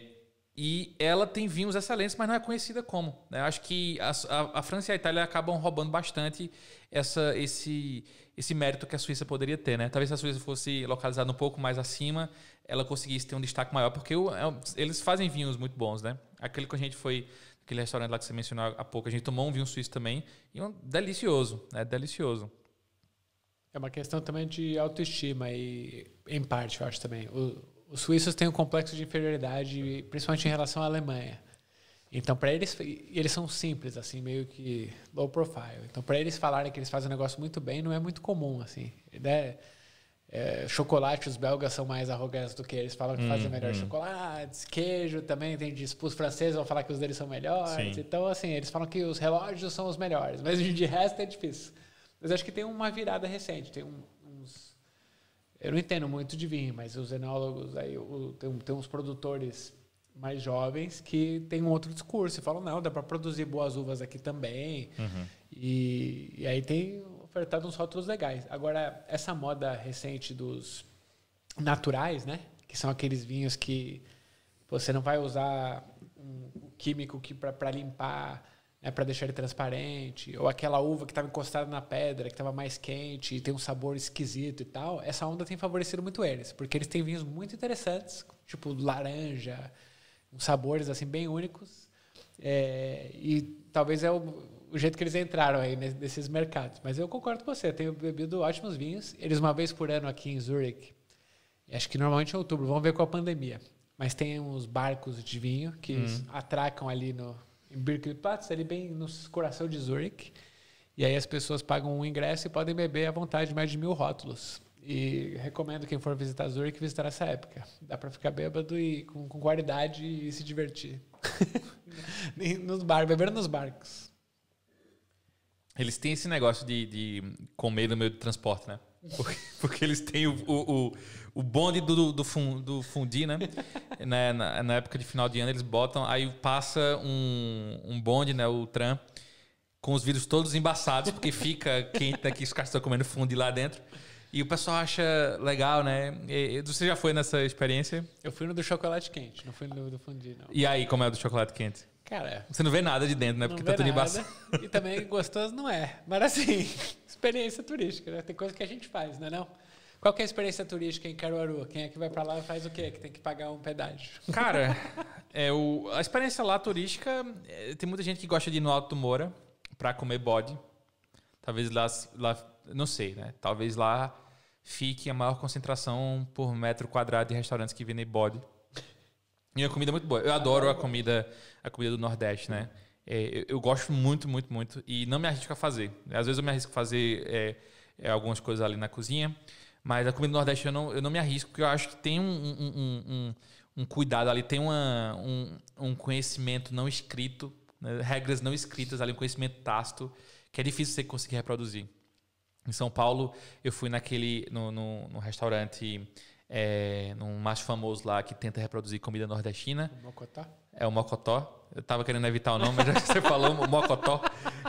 e ela tem vinhos excelentes, mas não é conhecida como. Né? Acho que a, a, a, França e a Itália acabam roubando bastante essa, esse, esse mérito que a Suíça poderia ter. Né? Talvez se a Suíça fosse localizada um pouco mais acima, ela conseguisse ter um destaque maior, porque é eles fazem vinhos muito bons. Né? Aquele que a gente foi, aquele restaurante lá que você mencionou há pouco, a gente tomou um vinho suíço também, e um delicioso, né? delicioso. É uma questão também de autoestima, e em parte, eu acho também. O, os suíços têm um complexo de inferioridade, principalmente em relação à Alemanha. Então, para eles, eles são simples, assim, meio que low profile. Então, para eles falarem que eles fazem um negócio muito bem, não é muito comum, assim. Né? É, chocolate, os belgas são mais arrogantes do que eles. Falam que hum, fazem melhor hum. chocolates, queijo também. Tem disputa franceses vão falar que os deles são melhores. Sim. Então, assim, eles falam que os relógios são os melhores. Mas de resto é difícil. Mas acho que tem uma virada recente. Tem um, eu não entendo muito de vinho, mas os enólogos, aí tem, tem uns produtores mais jovens que têm um outro discurso e falam, não, dá para produzir boas uvas aqui também. Uhum. E, e, aí tem ofertado uns rótulos legais. Agora, essa moda recente dos naturais, né? Que são aqueles vinhos que você não vai usar um, um químico que para limpar né, para deixar ele transparente, ou aquela uva que estava encostada na pedra, que estava mais quente e tem um sabor esquisito e tal, essa onda tem favorecido muito eles, porque eles têm vinhos muito interessantes, tipo laranja, uns sabores assim bem únicos, é, e talvez é o, o, jeito que eles entraram aí nesses mercados. Mas eu concordo com você, eu tenho bebido ótimos vinhos, eles uma vez por ano aqui em Zurich, acho que normalmente em outubro, vamos ver com a pandemia, mas tem uns barcos de vinho que hum. atracam ali no em Platz, ali bem no coração de Zurich. E aí as pessoas pagam um ingresso e podem beber à vontade mais de mil rótulos. E recomendo quem for visitar Zurich visitar essa época. Dá para ficar bêbado e com, com, qualidade e se divertir. nos bar, beber nos barcos. Eles têm esse negócio de, de comer no meio do transporte, né? Porque, porque eles têm o, o, o bonde do, do, do fundi, né? na, na, época de final de ano, eles botam, aí passa um, um bonde, né? O tram, com os vidros todos embaçados, porque fica quente aqui, os caras estão comendo fundi lá dentro. E o pessoal acha legal, né? E, você já foi nessa experiência? Eu fui no do chocolate quente, não fui no do fundi, não. E aí, como é o do chocolate quente? Cara. Você não vê nada de dentro, né? Porque tá tudo embaçado. E também gostoso não é. Mas assim, experiência turística, né? Tem coisa que a gente faz, não é não? Qual que é a experiência turística em Caruaru? Quem é que vai para lá faz o quê? Que tem que pagar um pedágio. Cara, é o, a experiência lá turística, é, tem muita gente que gosta de ir no Alto Moura para comer bode. Talvez lá, lá, não sei, né? Talvez lá fique a maior concentração por metro quadrado de restaurantes que vendem bode e a comida é muito boa. Eu adoro a comida, a comida do Nordeste, né? É, eu, eu, gosto muito, muito, muito. E não me arrisco a fazer. Às vezes eu me arrisco a fazer é, é algumas coisas ali na cozinha. Mas a comida do Nordeste eu não, eu não me arrisco, porque eu acho que tem um, um, um, um cuidado ali, tem uma, um, conhecimento não escrito, né? regras não escritas ali, um conhecimento tácito, que é difícil você conseguir reproduzir. Em São Paulo, eu fui naquele no, no, no restaurante é, num macho famoso lá que tenta reproduzir comida nordestina. O mocotó? É o Mocotó. Eu tava querendo evitar o nome, mas já que você falou, o Mocotó.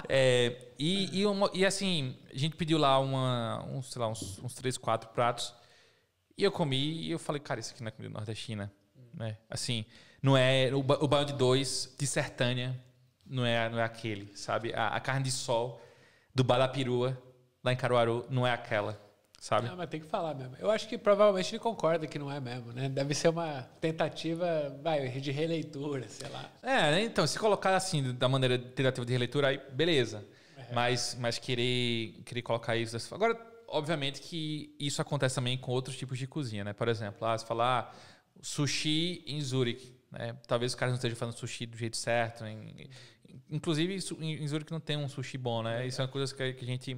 É, e, e, e, assim, a gente pediu lá uma, uns, lá, uns, uns três, quatro pratos. E eu comi e eu falei, cara, isso aqui não é comida nordestina. Né? Assim, não é o, o banho de dois de Sertânia, não é, não é aquele, sabe? A, a carne de sol do balapirua lá em Caruaru, não é aquela sabe? Não, mas tem que falar mesmo. Eu acho que provavelmente ele concorda que não é mesmo, né? Deve ser uma tentativa vai, de releitura, sei lá. É, né? então, se colocar assim, da maneira tentativa de releitura, aí beleza. É. Mas, mas querer, querer colocar isso dessa Agora, obviamente que isso acontece também com outros tipos de cozinha, né? Por exemplo, ah, você falar ah, sushi em Zurique. Né? Talvez os caras não estejam fazendo sushi do jeito certo. Né? Inclusive, em Zurique não tem um sushi bom, né? É. Isso é uma coisa que a gente,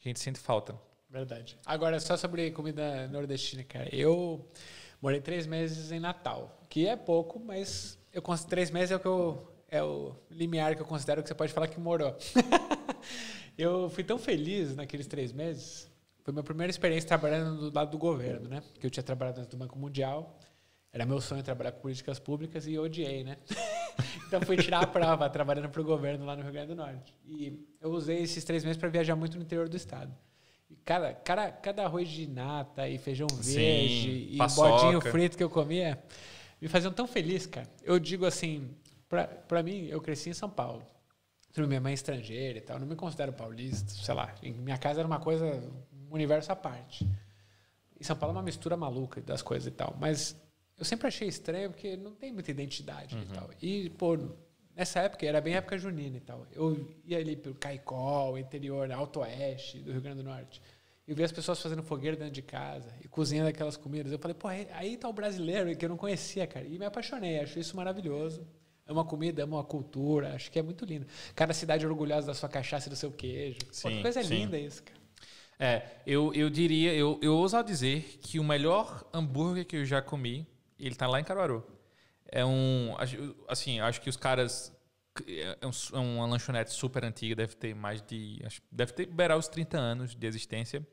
que a gente sente falta. Verdade. Agora, só sobre comida nordestina, cara. Eu morei três meses em Natal, que é pouco, mas eu três meses é o que eu é o limiar que eu considero que você pode falar que morou. eu fui tão feliz naqueles três meses. Foi minha primeira experiência trabalhando do lado do governo, né? Que eu tinha trabalhado dentro do Banco Mundial. Era meu sonho trabalhar com políticas públicas e odiei, né? então fui tirar a prova trabalhando para o governo lá no Rio Grande do Norte. E eu usei esses três meses para viajar muito no interior do estado. Cara, cada arroz de nata e feijão verde Sim, e paçoca. bodinho frito que eu comia me faziam tão feliz, cara. Eu digo assim, pra, mim, eu cresci em São Paulo. Minha mãe é estrangeira e tal, não me considero paulista, sei lá. Minha casa era uma coisa, um universo à parte. E São Paulo é uma mistura maluca das coisas e tal. Mas eu sempre achei estranho porque não tem muita identidade uhum. e tal. E, pô, Nessa época, era bem época junina e tal. Eu ia ali pelo Caicó, interior, Alto Oeste, do Rio Grande do Norte. E via as pessoas fazendo fogueira dentro de casa e cozinhando aquelas comidas. Eu falei, pô, aí tá o brasileiro que eu não conhecia, cara. E me apaixonei, acho isso maravilhoso. É uma comida, é uma cultura, acho que é muito lindo. Cada cidade orgulhosa da sua cachaça e do seu queijo. Sim, pô, que coisa sim. linda isso, cara. É, eu, eu diria, eu, eu ouso dizer que o melhor hambúrguer que eu já comi, ele tá lá em Caruaru. É um. Assim, acho que os caras. É, é um, é uma lanchonete super antiga, deve ter mais de. Acho, deve ter beirar os 30 anos de existência.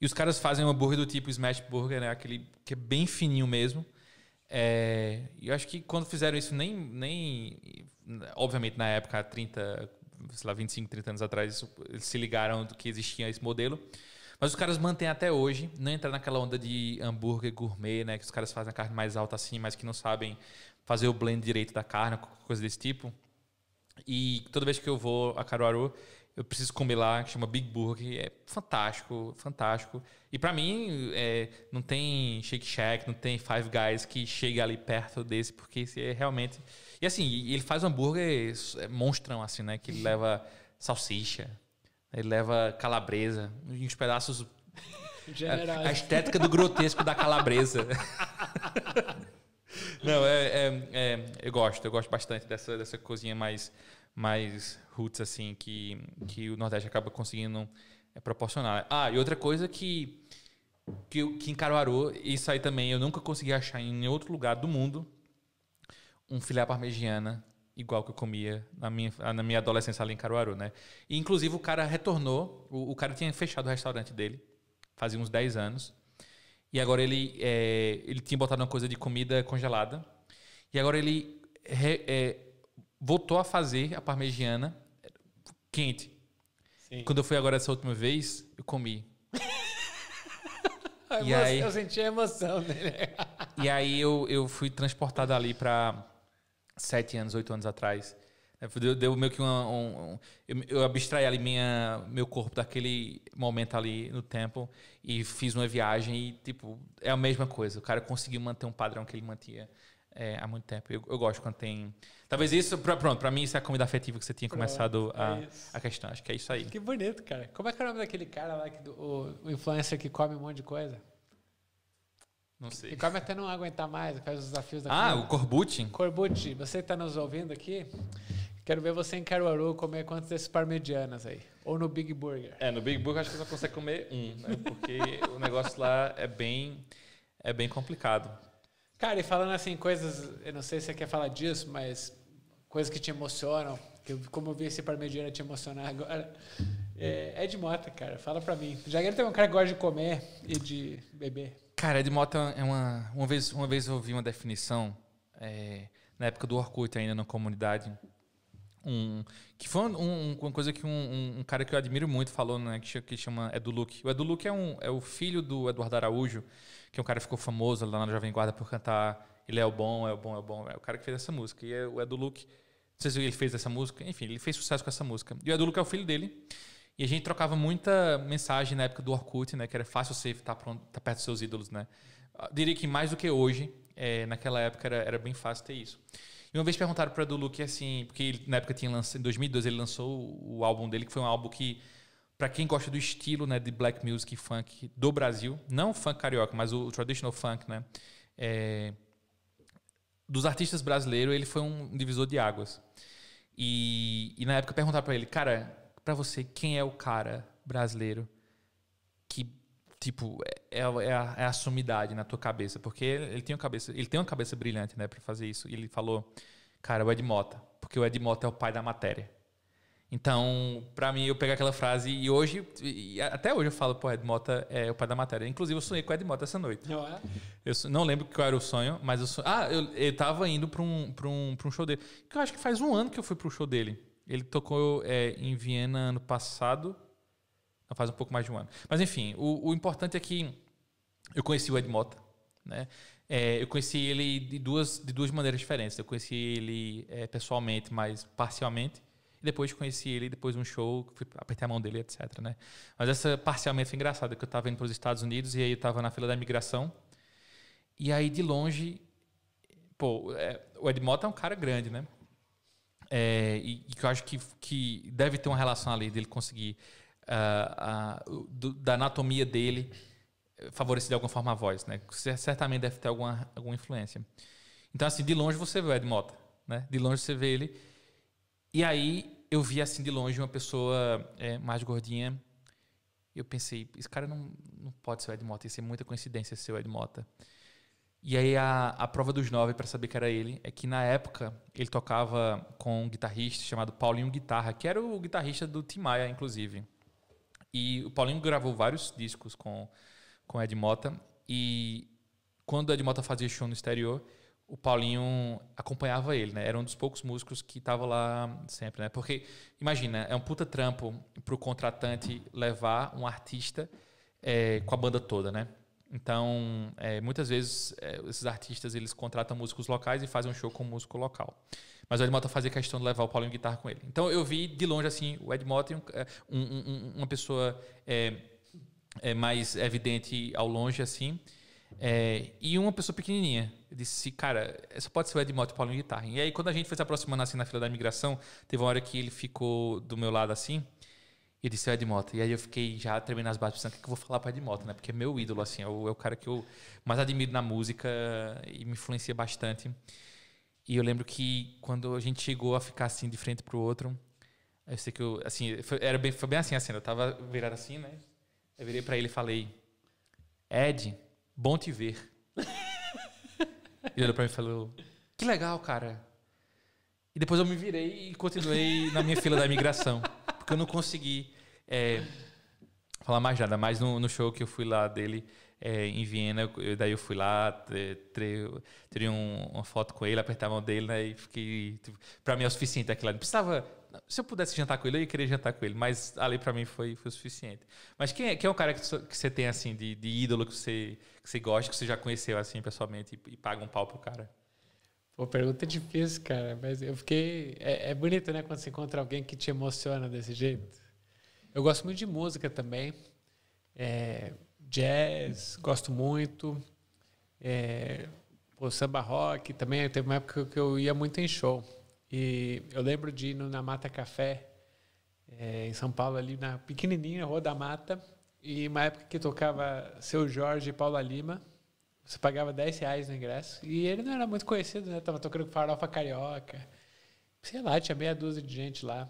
E os caras fazem um hambúrguer do tipo smash burger, né? Aquele que é bem fininho mesmo. É, e eu acho que quando fizeram isso, nem, nem. Obviamente, na época, 30, sei lá, 25, 30 anos atrás, eles se ligaram que existia esse modelo. Mas os caras mantêm até hoje, não entra naquela onda de hambúrguer gourmet, né? Que os caras fazem a carne mais alta assim, mas que não sabem fazer o blend direito da carne, coisa desse tipo. E toda vez que eu vou a Caruaru, eu preciso comer lá, que chama Big Burger, é fantástico, fantástico. E para mim, é, não tem Shake Shack, não tem Five Guys que chegue ali perto desse, porque esse é realmente. E assim, ele faz um hambúrguer é monstrão, assim, né? Que leva salsicha, ele leva calabresa, uns pedaços. Generais. A estética do grotesco da calabresa. Não, é, é, é, eu gosto, eu gosto bastante dessa, dessa cozinha mais, mais roots, assim, que, que o Nordeste acaba conseguindo é, proporcionar. Ah, e outra coisa que, que, que em Caruaru, isso aí também eu nunca consegui achar em nenhum outro lugar do mundo, um filé parmegiana igual que eu comia na minha, ah, na minha adolescência ali em Caruaru, né? E, inclusive, o cara retornou, o, o cara tinha fechado o restaurante dele, fazia uns 10 anos, e agora ele, é, ele tinha botado uma coisa de comida congelada, e agora ele re, é, voltou a fazer a parmegiana quente. Sim. Quando eu fui agora essa última vez, eu comi. e eu aí, eu senti a emoção dele. e aí eu, eu fui transportado ali para sete anos, oito anos atrás. É, deu, deu meio que uma, um, um, eu, abstraí ali minha, meu corpo daquele momento ali no tempo e fiz uma viagem e, tipo, é a mesma coisa. O cara conseguiu manter um padrão que ele mantinha é, há muito tempo. Eu, eu, gosto quando tem. Talvez isso, pronto, pra mim isso é a comida afetiva que você tinha começado a, é a questão. Acho que é isso aí. Que bonito, cara. Como é que é o nome daquele cara lá, que, o, o influencer que come um monte de coisa? Não sei. E come é até não aguentar mais, faz os desafios da Ah, comida. o Corbucci. Corbucci, você está nos ouvindo aqui? Quero ver você em Caruaru comer quantos desses parmegianas aí. Ou no Big Burger. É, no Big Burger acho que você só consegue comer um, né? Porque o negócio lá é bem, é bem complicado. Cara, e falando assim, coisas, eu não sei se você quer falar disso, mas coisas que te emocionam, que como eu vi esse parmegiana te emocionar agora, é, é de Mota, cara, fala pra mim. ele tem um cara que gosta de comer e de beber. Cara, Ed Mota é uma. Uma vez, uma vez eu ouvi uma definição, é, na época do Orkut ainda na comunidade, um, que foi um, uma coisa que um, um, cara que eu admiro muito falou, né, que, que chama Edu Luke. O Edu Luke é, um, é o filho do Eduardo Araújo, que é um cara que ficou famoso lá na Jovem Guarda por cantar Ele é o Bom, é o Bom, é o Bom. É o cara que fez essa música. E é o Edu Luke, não sei se ele fez essa música, enfim, ele fez sucesso com essa música. E o Edu Luke é o filho dele. E a gente trocava muita mensagem na época do Orkut, né? Que era fácil você estar pronto, estar tá perto dos seus ídolos, né? Ah, diria que mais do que hoje, é, naquela época era, era bem fácil ter isso. E uma vez perguntaram para o Luke assim, porque ele, na época tinha lançado, em 2012 ele lançou o álbum dele, que foi um álbum que, para quem gosta do estilo né, de black music funk do Brasil, não funk carioca, mas o, o traditional funk, né? É, dos artistas brasileiros, ele foi um divisor de águas. E, e na época perguntaram para ele, cara, para você quem é o cara brasileiro que tipo é, é, é, a, é a sumidade na tua cabeça, porque ele, ele tem uma cabeça, ele tem uma cabeça brilhante, né, para fazer isso. E ele falou, cara, o Ed Mota, porque o Ed Mota é o pai da matéria. Então, para mim, eu pego aquela frase e hoje, e até hoje eu falo, pô, Ed Mota é o pai da matéria. Inclusive, eu sonhei com o Ed Mota essa noite. É? Eu não lembro qual era o sonho, mas eu sonhei. Ah, eu, eu tava indo para um, um, pra um show dele. Que eu acho que faz um ano que eu fui pro show dele. Ele tocou é, em Viena ano passado. Não, faz um pouco mais de um ano. Mas enfim, o, o importante é que eu conheci o Ed Mota. Né? É, eu conheci ele de duas, de duas maneiras diferentes. Eu conheci ele é, pessoalmente, mas parcialmente. E depois conheci ele, depois um show, fui apertar a mão dele, etc. Né? Mas essa parcialmente foi engraçada, que eu estava indo para os Estados Unidos e aí eu estava na fila da imigração. E aí, de longe, pô, é, o Mota é um cara grande, né? É, e, e, que eu acho que, que deve ter uma relação ali dele conseguir uh, uh, do, da anatomia dele eh, favorecer de alguma forma a voz, né? Certamente deve ter alguma, alguma influência. Então, assim, de longe você vê o Ed Mota, né? De longe você vê ele. E aí eu vi, assim, de longe uma pessoa é, mais gordinha. E eu pensei, esse cara não, não pode ser o Ed Mota, isso é muita coincidência ser o Ed Mota. E aí a, a prova dos nove para saber que era ele é que na época ele tocava com um guitarrista chamado Paulinho Guitarra, que era o guitarrista do Tim Maia, inclusive. E o Paulinho gravou vários discos com com Ed Mota e quando o Ed Mota fazia show no exterior, o Paulinho acompanhava ele, né? Era um dos poucos músicos que estava lá sempre, né? Porque imagina, é um puta trampo pro contratante levar um artista é, com a banda toda, né? Então, é, muitas vezes, é, esses artistas eles contratam músicos locais e fazem um show com um músico local. Mas o Edmota fazia questão de levar o Paulinho Guitarra com ele. Então, eu vi de longe, assim, o Edmota, é, um, um, uma pessoa é, é, mais evidente ao longe, assim, é, e uma pessoa pequenininha. Eu disse, cara, essa pode ser o Edmota e o Paulinho Guitarra. E aí, quando a gente foi se aproximando, assim, na fila da imigração, teve uma hora que ele ficou do meu lado, assim, e eu disse, é Edmota. E aí eu fiquei já tremendo as bases, pensando, o que, é que eu vou falar para Edmota, né? Porque é meu ídolo, assim, é o, é o cara que eu mais admiro na música e me influencia bastante. E eu lembro que quando a gente chegou a ficar assim, de frente pro outro, eu sei que eu, assim, foi, era bem, foi bem assim a assim, cena, eu tava virado assim, né? Eu virei para ele e falei, Ed, bom te ver. ele olhou pra mim e falou, que legal, cara. E depois eu me virei e continuei na minha fila da imigração que eu não consegui é, falar mais nada, mas no, no, show que eu fui lá dele é, em Viena, eu, daí eu fui lá, tirei um, uma foto com ele, apertei a mão dele, né, e fiquei. Tipo, pra mim é o suficiente aquilo Não precisava. Se eu pudesse jantar com ele, eu ia querer jantar com ele, mas ali pra mim foi, foi o suficiente. Mas quem é, quem é o cara que, que você tem, assim, de, de ídolo que você, que você gosta, que você já conheceu, assim, pessoalmente, e, e paga um pau pro cara? Pô, pergunta difícil, cara. Mas eu fiquei. É, é bonito, né? Quando você encontra alguém que te emociona desse jeito. Eu gosto muito de música também. É, jazz, gosto muito. É, pô, samba rock também. Teve uma época que eu ia muito em show. E eu lembro de ir na Mata Café, é, em São Paulo, ali na pequenininha Rua da Mata. E uma época que tocava Seu Jorge e Paula Lima. Você pagava 10 reais no ingresso. E ele não era muito conhecido, né? Tava tocando farofa carioca. Sei lá, tinha meia dúzia de gente lá.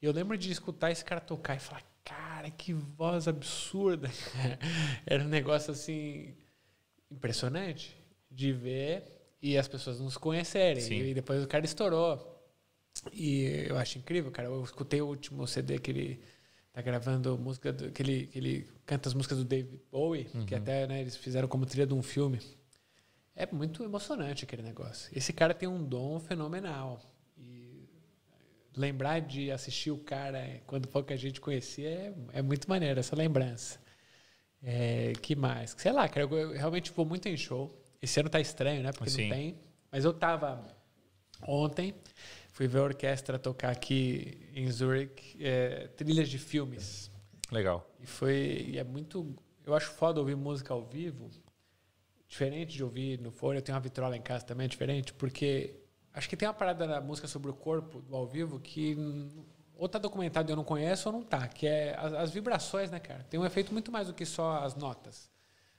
E eu lembro de escutar esse cara tocar e falar, cara, que voz absurda. era um negócio assim impressionante de ver e as pessoas nos conhecerem. Sim. E depois o cara estourou. E eu acho incrível, cara. Eu escutei o último CD que ele tá gravando música do, que, ele, que ele canta as músicas do David Bowie, uhum. que até né, eles fizeram como trilha de um filme. É muito emocionante aquele negócio. Esse cara tem um dom fenomenal. E lembrar de assistir o cara quando pouca gente conhecia é, é muito maneiro, essa lembrança. É, que mais? Sei lá, cara, eu realmente vou muito em show. Esse ano tá estranho, né? Porque Sim. não tem. Mas eu tava ontem Fui ver a orquestra tocar aqui em Zurich, é, trilhas de filmes. Legal. E foi. E é muito. Eu acho foda ouvir música ao vivo, diferente de ouvir no fone. Eu tenho uma vitrola em casa também, é diferente, porque acho que tem uma parada da música sobre o corpo do ao vivo que ou tá documentado e eu não conheço ou não tá, que é as, as vibrações, né, cara? Tem um efeito muito mais do que só as notas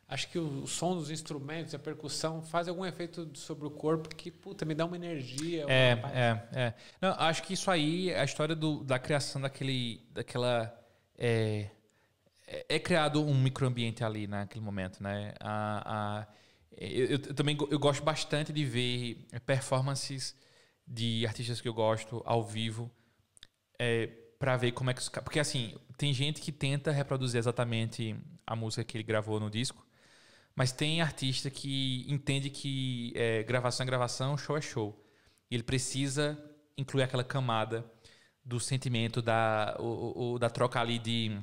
acho que o, som dos instrumentos, a percussão, faz algum efeito sobre o corpo que, puta, me dá uma energia. Uma é, é, é. Não, acho que isso aí, a história do, da criação daquele, daquela... É, é, é criado um microambiente ali naquele momento, né? A, a, eu, eu, também eu gosto bastante de ver performances de artistas que eu gosto ao vivo é, para ver como é que os porque assim tem gente que tenta reproduzir exatamente a música que ele gravou no disco mas tem artista que entende que é, gravação é gravação, show é show. E ele precisa incluir aquela camada do sentimento da, o da troca ali de,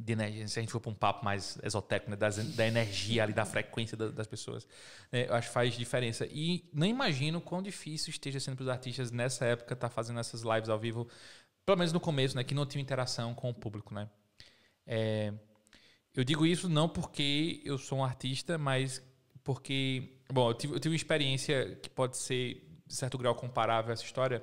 de energia. Se a gente for para um papo mais esotérico, né? da, da energia ali, da frequência da, das pessoas. É, eu acho que faz diferença. E não imagino quão difícil esteja sendo para os artistas nessa época estar tá fazendo essas lives ao vivo, pelo menos no começo, né? Que não tinha interação com o público, né? É, eu digo isso não porque eu sou um artista, mas porque. Bom, eu tive, eu tive uma experiência que pode ser, de certo grau, comparável a essa história.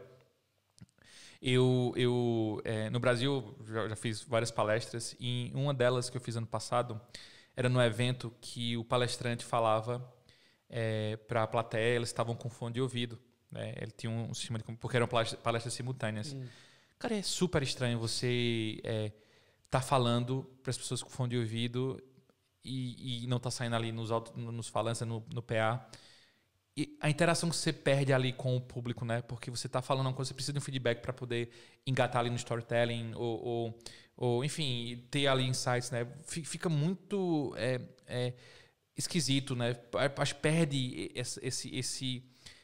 Eu, eu é, no Brasil, já, já fiz várias palestras, e uma delas que eu fiz ano passado era num evento que o palestrante falava é, para a plateia, eles estavam com fone de ouvido. Né? Ele tinha um, sistema de. porque eram palestras, palestras simultâneas. Hum. Cara, é super estranho você é, está falando para as pessoas com fone de ouvido e, e não está saindo ali nos, alto, nos falantes no, no PA. E a interação que você perde ali com o público, né? Porque você está falando uma coisa, você precisa de um feedback para poder engatar ali no storytelling ou, ou, ou, enfim, ter ali insights, né? Fica muito é, é, esquisito, né? Acho que perde esse, esse,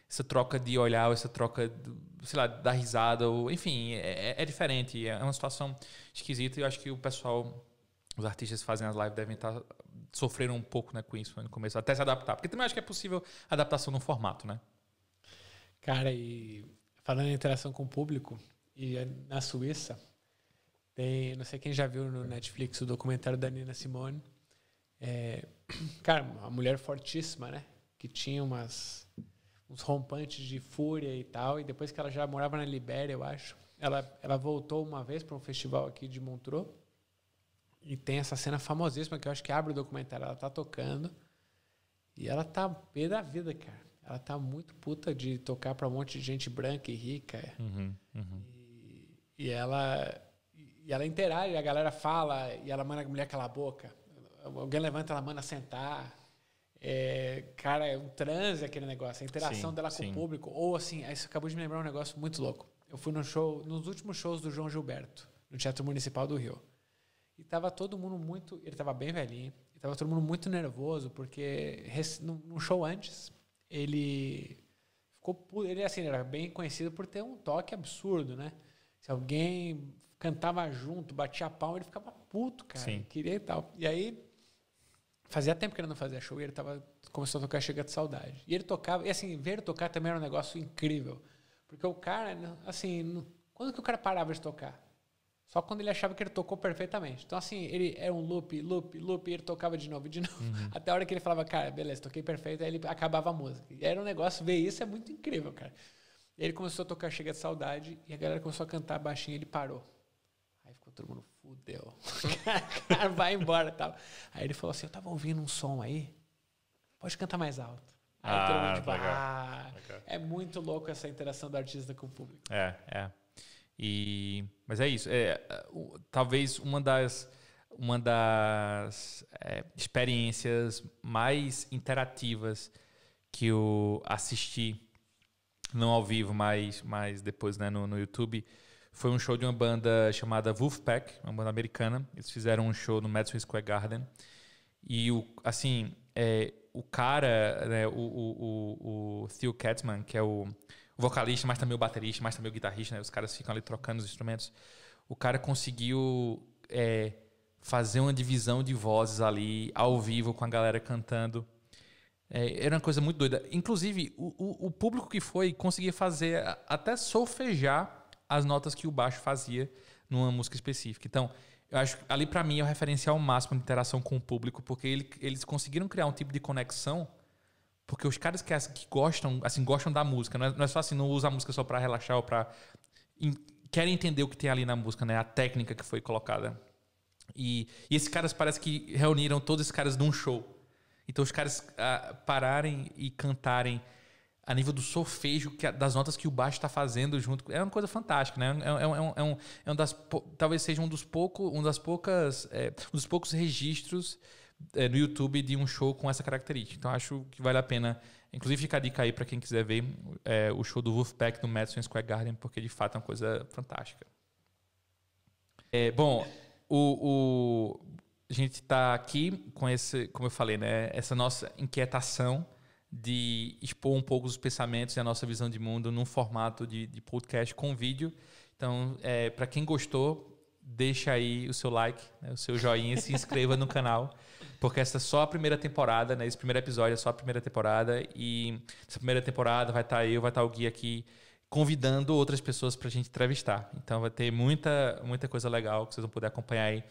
essa troca de olhar, essa troca sei lá, dar risada, ou, enfim, é, é, é diferente, é uma situação esquisita e eu acho que o pessoal, os artistas que fazem as lives devem estar tá sofrendo um pouco né, com isso no começo, até se adaptar, porque também acho que é possível adaptação no formato, né? Cara, e falando em interação com o público, e é na Suíça, tem, não sei quem já viu no Netflix o documentário da Nina Simone, é, cara, uma mulher fortíssima, né? Que tinha umas uns rompantes de fúria e tal. E depois que ela já morava na Libéria, eu acho, ela, ela voltou uma vez para um festival aqui de Montreux. E tem essa cena famosíssima que eu acho que abre o documentário. Ela tá tocando e ela tá pé da vida, cara. Ela tá muito puta de tocar para um monte de gente branca e rica. Uhum, uhum. E, e, ela e ela interage, a galera fala e ela manda a mulher calar a boca. Alguém levanta, ela manda sentar. É, cara, é um transe aquele negócio, a interação sim, dela com sim. o público. Ou assim, isso acabou de me lembrar um negócio muito louco. Eu fui no show, nos últimos shows do João Gilberto, no Teatro Municipal do Rio. E tava todo mundo muito. Ele tava bem velhinho, e tava todo mundo muito nervoso, porque no show antes, ele ficou. Ele assim, era bem conhecido por ter um toque absurdo, né? Se alguém cantava junto, batia palma, ele ficava puto, cara. Sim. Queria e tal. E aí Fazia tempo que ele não fazia show e ele tava, começou a tocar Chega de Saudade. E ele tocava, e assim, ver ele tocar também era um negócio incrível. Porque o cara, né, assim, quando que o cara parava de tocar? Só quando ele achava que ele tocou perfeitamente. Então, assim, ele era um loop, loop, loop, e ele tocava de novo, de novo. Uhum. Até a hora que ele falava, cara, beleza, toquei perfeito, aí ele acabava a música. era um negócio, ver isso é muito incrível, cara. Ele começou a tocar Chega de Saudade, e a galera começou a cantar baixinho, ele parou todo mundo fudeu. cara vai embora tal. Aí ele falou assim: eu tava ouvindo um som aí, pode cantar mais alto. Aí ah, todo mundo, ah, tipo, ah, legal. é muito louco essa interação do artista com o público. É, é. E, mas é isso. É, talvez uma das, uma das é, experiências mais interativas que eu assisti, não ao vivo, mas, mas depois né, no, no YouTube, foi um show de uma banda chamada Wolfpack, uma banda americana. Eles fizeram um show no Madison Square Garden. E, o, assim, é, o cara, né, o, o, o, o Theo Katzman, que é o, o, vocalista, mas também o baterista, mas também o guitarrista, né, os caras ficam ali trocando os instrumentos. O cara conseguiu é, fazer uma divisão de vozes ali, ao vivo, com a galera cantando. É, era uma coisa muito doida. Inclusive, o, o, o público que foi conseguia fazer até solfejar as notas que o baixo fazia numa música específica. Então, eu acho que ali para mim é o referencial máximo de interação com o público, porque ele, eles conseguiram criar um tipo de conexão, porque os caras que, que gostam, assim, gostam da música, não é, não é só assim, não usa a música só para relaxar ou para querem entender o que tem ali na música, né? A técnica que foi colocada. E, e esses caras parece que reuniram todos esses caras num show. Então os caras ah, pararem e cantarem a nível do sofejo que, das notas que o baixo está fazendo junto. É uma coisa fantástica, né? É, é, é, um, é um, é um das, talvez seja um dos, pouco, um das poucas, é, um dos poucos registros é, no YouTube de um show com essa característica. Então acho que vale a pena. Inclusive fica a dica aí para quem quiser ver é, o show do Wolfpack no Madison Square Garden, porque de fato é uma coisa fantástica. É, bom, o, o, a gente está aqui com esse, como eu falei, né? Essa nossa inquietação de expor um pouco os pensamentos e a nossa visão de mundo num formato de, de podcast com vídeo. Então, é, para quem gostou, deixa aí o seu like, né, o seu joinha, se inscreva no canal, porque essa é só a primeira temporada, né? Esse primeiro episódio é só a primeira temporada e essa primeira temporada vai estar tá eu, vai estar tá o Gui aqui convidando outras pessoas para a gente entrevistar. Então vai ter muita muita coisa legal que vocês vão poder acompanhar aí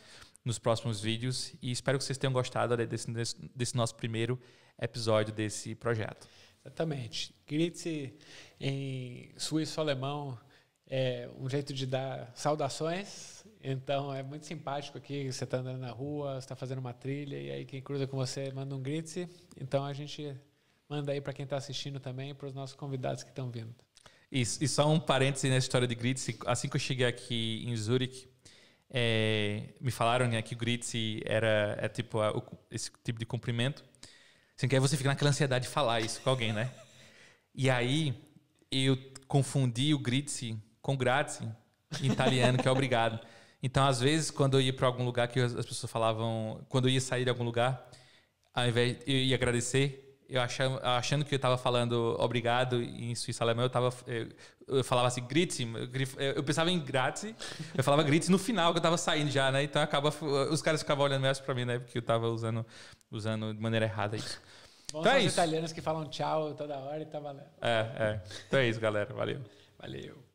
nos próximos vídeos e espero que vocês tenham gostado desse, desse nosso primeiro episódio desse projeto. Exatamente. Grüezi em suíço alemão é um jeito de dar saudações. Então é muito simpático aqui. Você está andando na rua, está fazendo uma trilha e aí quem cruza com você manda um grüezi. Então a gente manda aí para quem está assistindo também para os nossos convidados que estão vindo. Isso, e só um parêntese nessa história de grüezi. Assim que eu cheguei aqui em Zurique é, me falaram né, que o gritse era é tipo a, o, esse tipo de cumprimento. Assim, que aí você fica naquela ansiedade de falar isso com alguém, né? E aí eu confundi o gritse com grazie em italiano, que é obrigado. Então, às vezes, quando eu ia para algum lugar que as pessoas falavam, quando eu ia sair de algum lugar, ao invés eu ia agradecer, eu achando, achando que eu estava falando obrigado em suíço alemão, eu tava eu, eu falava assim grite, eu, eu pensava em grazie, eu falava grite no final que eu estava saindo já, né? Então acaba os caras ficavam olhando mais para mim, né, porque eu estava usando usando de maneira errada isso. Bom, então é os isso. italianos que falam tchau toda hora e tá valendo. É, é. Então é isso, galera. Valeu. Valeu.